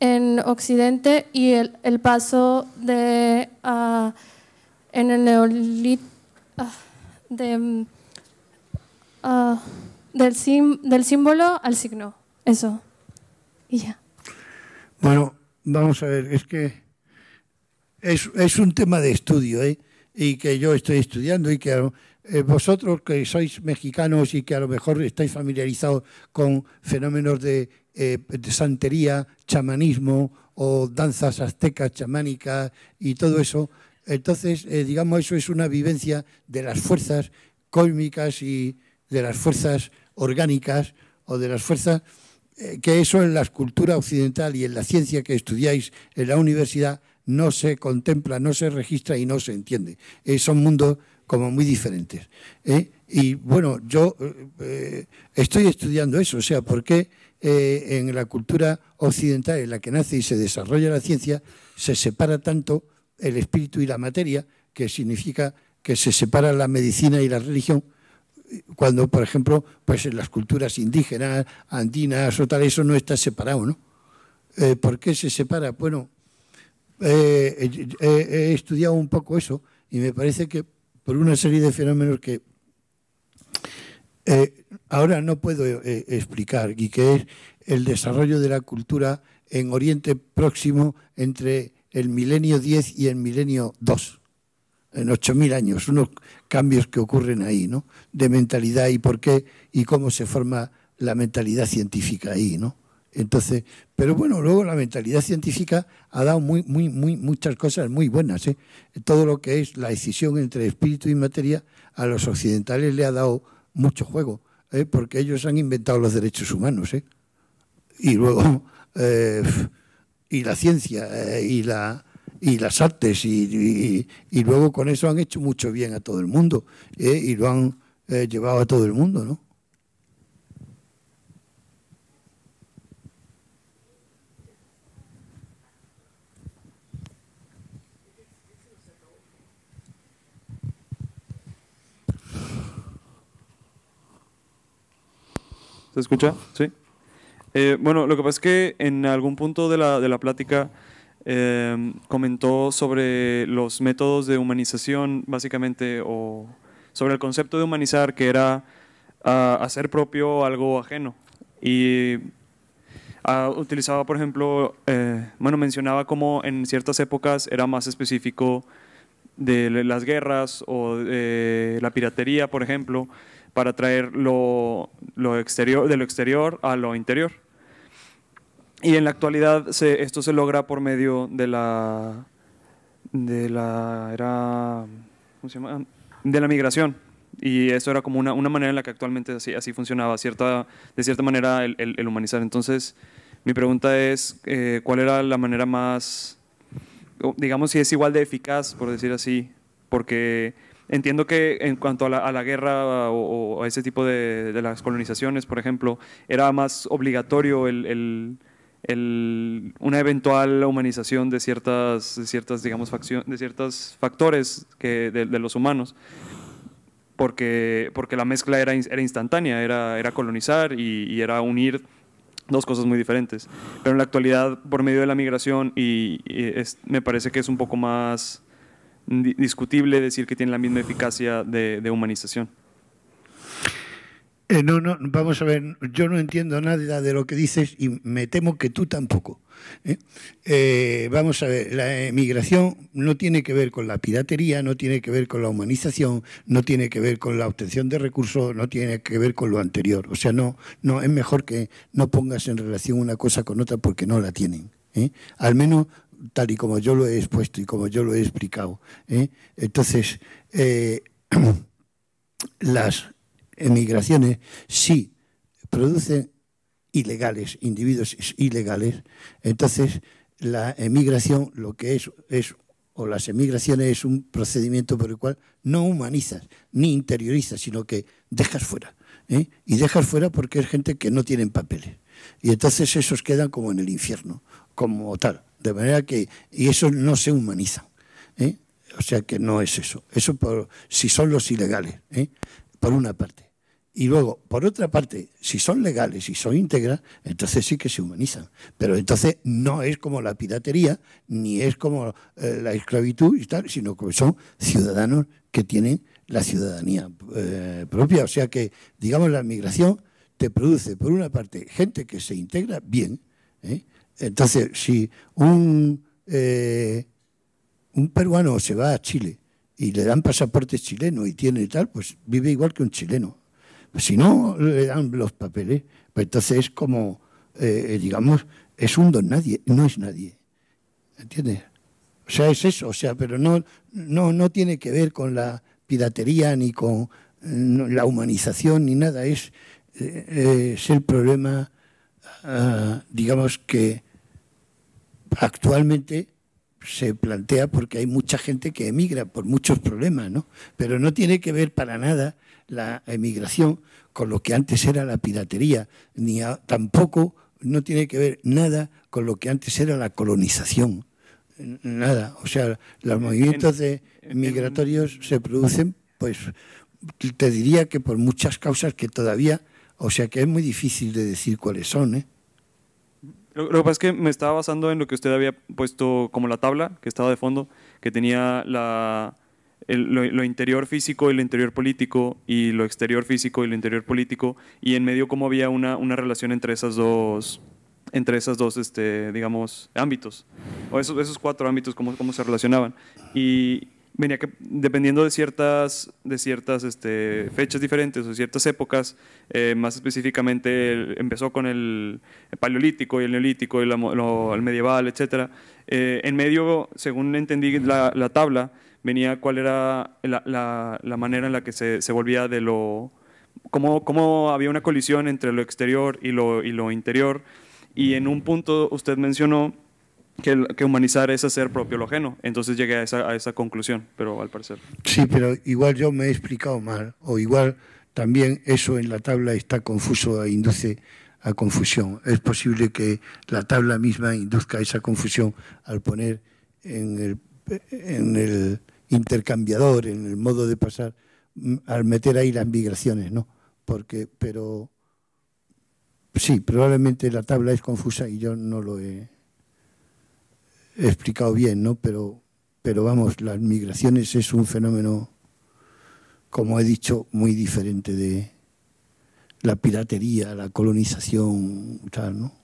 En Occidente y el, paso de, ah, en el neolítico Ah, mm, ah, del, símbolo al signo. Eso. Y ya. Bueno, vamos a ver, es que es, un tema de estudio, ¿eh? Y que yo estoy estudiando y que eh, vosotros que sois mexicanos y que a lo mejor estáis familiarizados con fenómenos de, eh, de santería, chamanismo o danzas aztecas, chamánicas y todo eso, entonces, eh, digamos, eso es una vivencia de las fuerzas cósmicas y de las fuerzas orgánicas o de las fuerzas eh, que eso en la cultura occidental y en la ciencia que estudiáis en la universidad no se contempla, no se registra y no se entiende. Eh, son mundos como muy diferentes. Y bueno, yo estoy estudiando eso, o sea, ¿por qué en la cultura occidental en la que nace y se desarrolla la ciencia se separa tanto? el espíritu y la materia, que significa que se separa la medicina y la religión, cuando, por ejemplo, pues en las culturas indígenas, andinas o tal, eso no está separado, ¿no? Eh, ¿Por qué se separa? Bueno, eh, eh, he estudiado un poco eso y me parece que por una serie de fenómenos que ahora no puedo explicar y que es el desarrollo de la cultura en Oriente Próximo entre el milenio 10 y el milenio 2, en 8.000 años, unos cambios que ocurren ahí, ¿no? De mentalidad y por qué y cómo se forma la mentalidad científica ahí, ¿no? Entonces, pero bueno, luego la mentalidad científica ha dado muy, muy, muy, muchas cosas muy buenas. ¿eh? Todo lo que es la decisión entre espíritu y materia a los occidentales le ha dado mucho juego, ¿eh? porque ellos han inventado los derechos humanos. ¿eh? Y luego, eh, y la ciencia eh, y, la, y las artes y, luego con eso han hecho mucho bien a todo el mundo eh, y lo han eh, llevado a todo el mundo, ¿no? ¿Se escucha? Sí. Eh, bueno, lo que pasa es que en algún punto de la, de la plática eh, comentó sobre los métodos de humanización, básicamente, o sobre el concepto de humanizar, que era ah, hacer propio algo ajeno. Y ah, utilizaba, por ejemplo, eh, bueno, mencionaba cómo en ciertas épocas era más específico de las guerras o de la piratería, por ejemplo, para traer lo exterior, de lo exterior a lo interior. Y en la actualidad esto se logra por medio de la de la era ¿cómo se llama? de la migración y eso era como una, manera en la que actualmente así, así funcionaba cierta, de cierta manera el, humanizar entonces mi pregunta es eh, cuál era la manera más digamos si es igual de eficaz por decir así porque entiendo que en cuanto a la, guerra o, a ese tipo de, las colonizaciones por ejemplo era más obligatorio el el, una eventual humanización de ciertas, ciertas digamos, de ciertos factores que, de, los humanos, porque, porque la mezcla era, era instantánea, era, era colonizar y, era unir dos cosas muy diferentes. Pero en la actualidad, por medio de la migración, y, me parece que es un poco más discutible decir que tiene la misma eficacia de humanización. Eh, no, no, vamos a ver, yo no entiendo nada de lo que dices y me temo que tú tampoco. ¿eh? Eh, vamos a ver, la emigración no tiene que ver con la piratería, no tiene que ver con la humanización, no tiene que ver con la obtención de recursos, no tiene que ver con lo anterior. O sea, no, no es mejor que no pongas en relación una cosa con otra porque no la tienen. Al menos tal y como yo lo he expuesto y como yo lo he explicado. Entonces, las emigraciones si producen ilegales, individuos ilegales, entonces la emigración lo que es es o las emigraciones es un procedimiento por el cual no humanizas ni interiorizas, sino que dejas fuera. ¿eh? Y dejas fuera porque es gente que no tiene papeles. Y entonces esos quedan como en el infierno, como tal. De manera que, y eso no se humaniza, ¿eh? O sea que no es eso. Eso por si son los ilegales, ¿eh? por una parte. Y luego, por otra parte, si son legales y son íntegras, entonces sí que se humanizan. Pero entonces no es como la piratería, ni es como eh, la esclavitud y tal, sino que son ciudadanos que tienen la ciudadanía eh, propia. O sea que, digamos, la migración te produce, por una parte, gente que se integra bien. ¿eh? Entonces, si un, un peruano se va a Chile y le dan pasaporte chileno y tiene tal, pues vive igual que un chileno. Si no, le dan los papeles. Pues entonces es como, eh, eh, digamos, es un don nadie, no es nadie. ¿Entiendes? O sea, es eso, o sea, pero no, no, tiene que ver con la piratería ni con la humanización ni nada, es, eh, es el problema, ah, digamos, que actualmente se plantea porque hay mucha gente que emigra por muchos problemas, ¿no? Pero no tiene que ver para nada la emigración con lo que antes era la piratería, ni tampoco no tiene que ver nada con lo que antes era la colonización. Nada, o sea, los movimientos de migratorios se producen, pues te diría que por muchas causas que todavía, o sea que es muy difícil de decir cuáles son. ¿eh? lo, que pasa es que me estaba basando en lo que usted había puesto como la tabla que estaba de fondo, que tenía la, lo, interior físico y lo interior político, y lo exterior físico y lo interior político, y en medio cómo había una, una relación entre esas dos, entre esas dos, este, digamos, ámbitos, o esos, esos cuatro ámbitos, cómo, cómo se relacionaban. Y venía que, dependiendo de ciertas, de ciertas este, fechas diferentes o ciertas épocas, eh, más específicamente empezó con el, paleolítico y el neolítico y el medieval, etc. Eh, en medio, según entendí la tabla, venía cuál era la, la, manera en la que se, se volvía de lo... Cómo, cómo, había una colisión entre lo exterior y lo, y lo interior. Y en un punto usted mencionó que, que, humanizar es hacer propio lo ajeno. Entonces llegué a esa, a esa conclusión, pero al parecer. Sí, pero igual yo me he explicado mal, o igual también eso en la tabla está confuso e induce a confusión. Es posible que la tabla misma induzca esa confusión al poner en el, en el intercambiador en el modo de pasar, mm, al meter ahí las migraciones, ¿no? Porque, pero sí, probablemente la tabla es confusa y yo no lo he explicado bien, ¿no? Pero, pero vamos, las migraciones es un fenómeno, como he dicho, muy diferente de la piratería, la colonización, ¿no?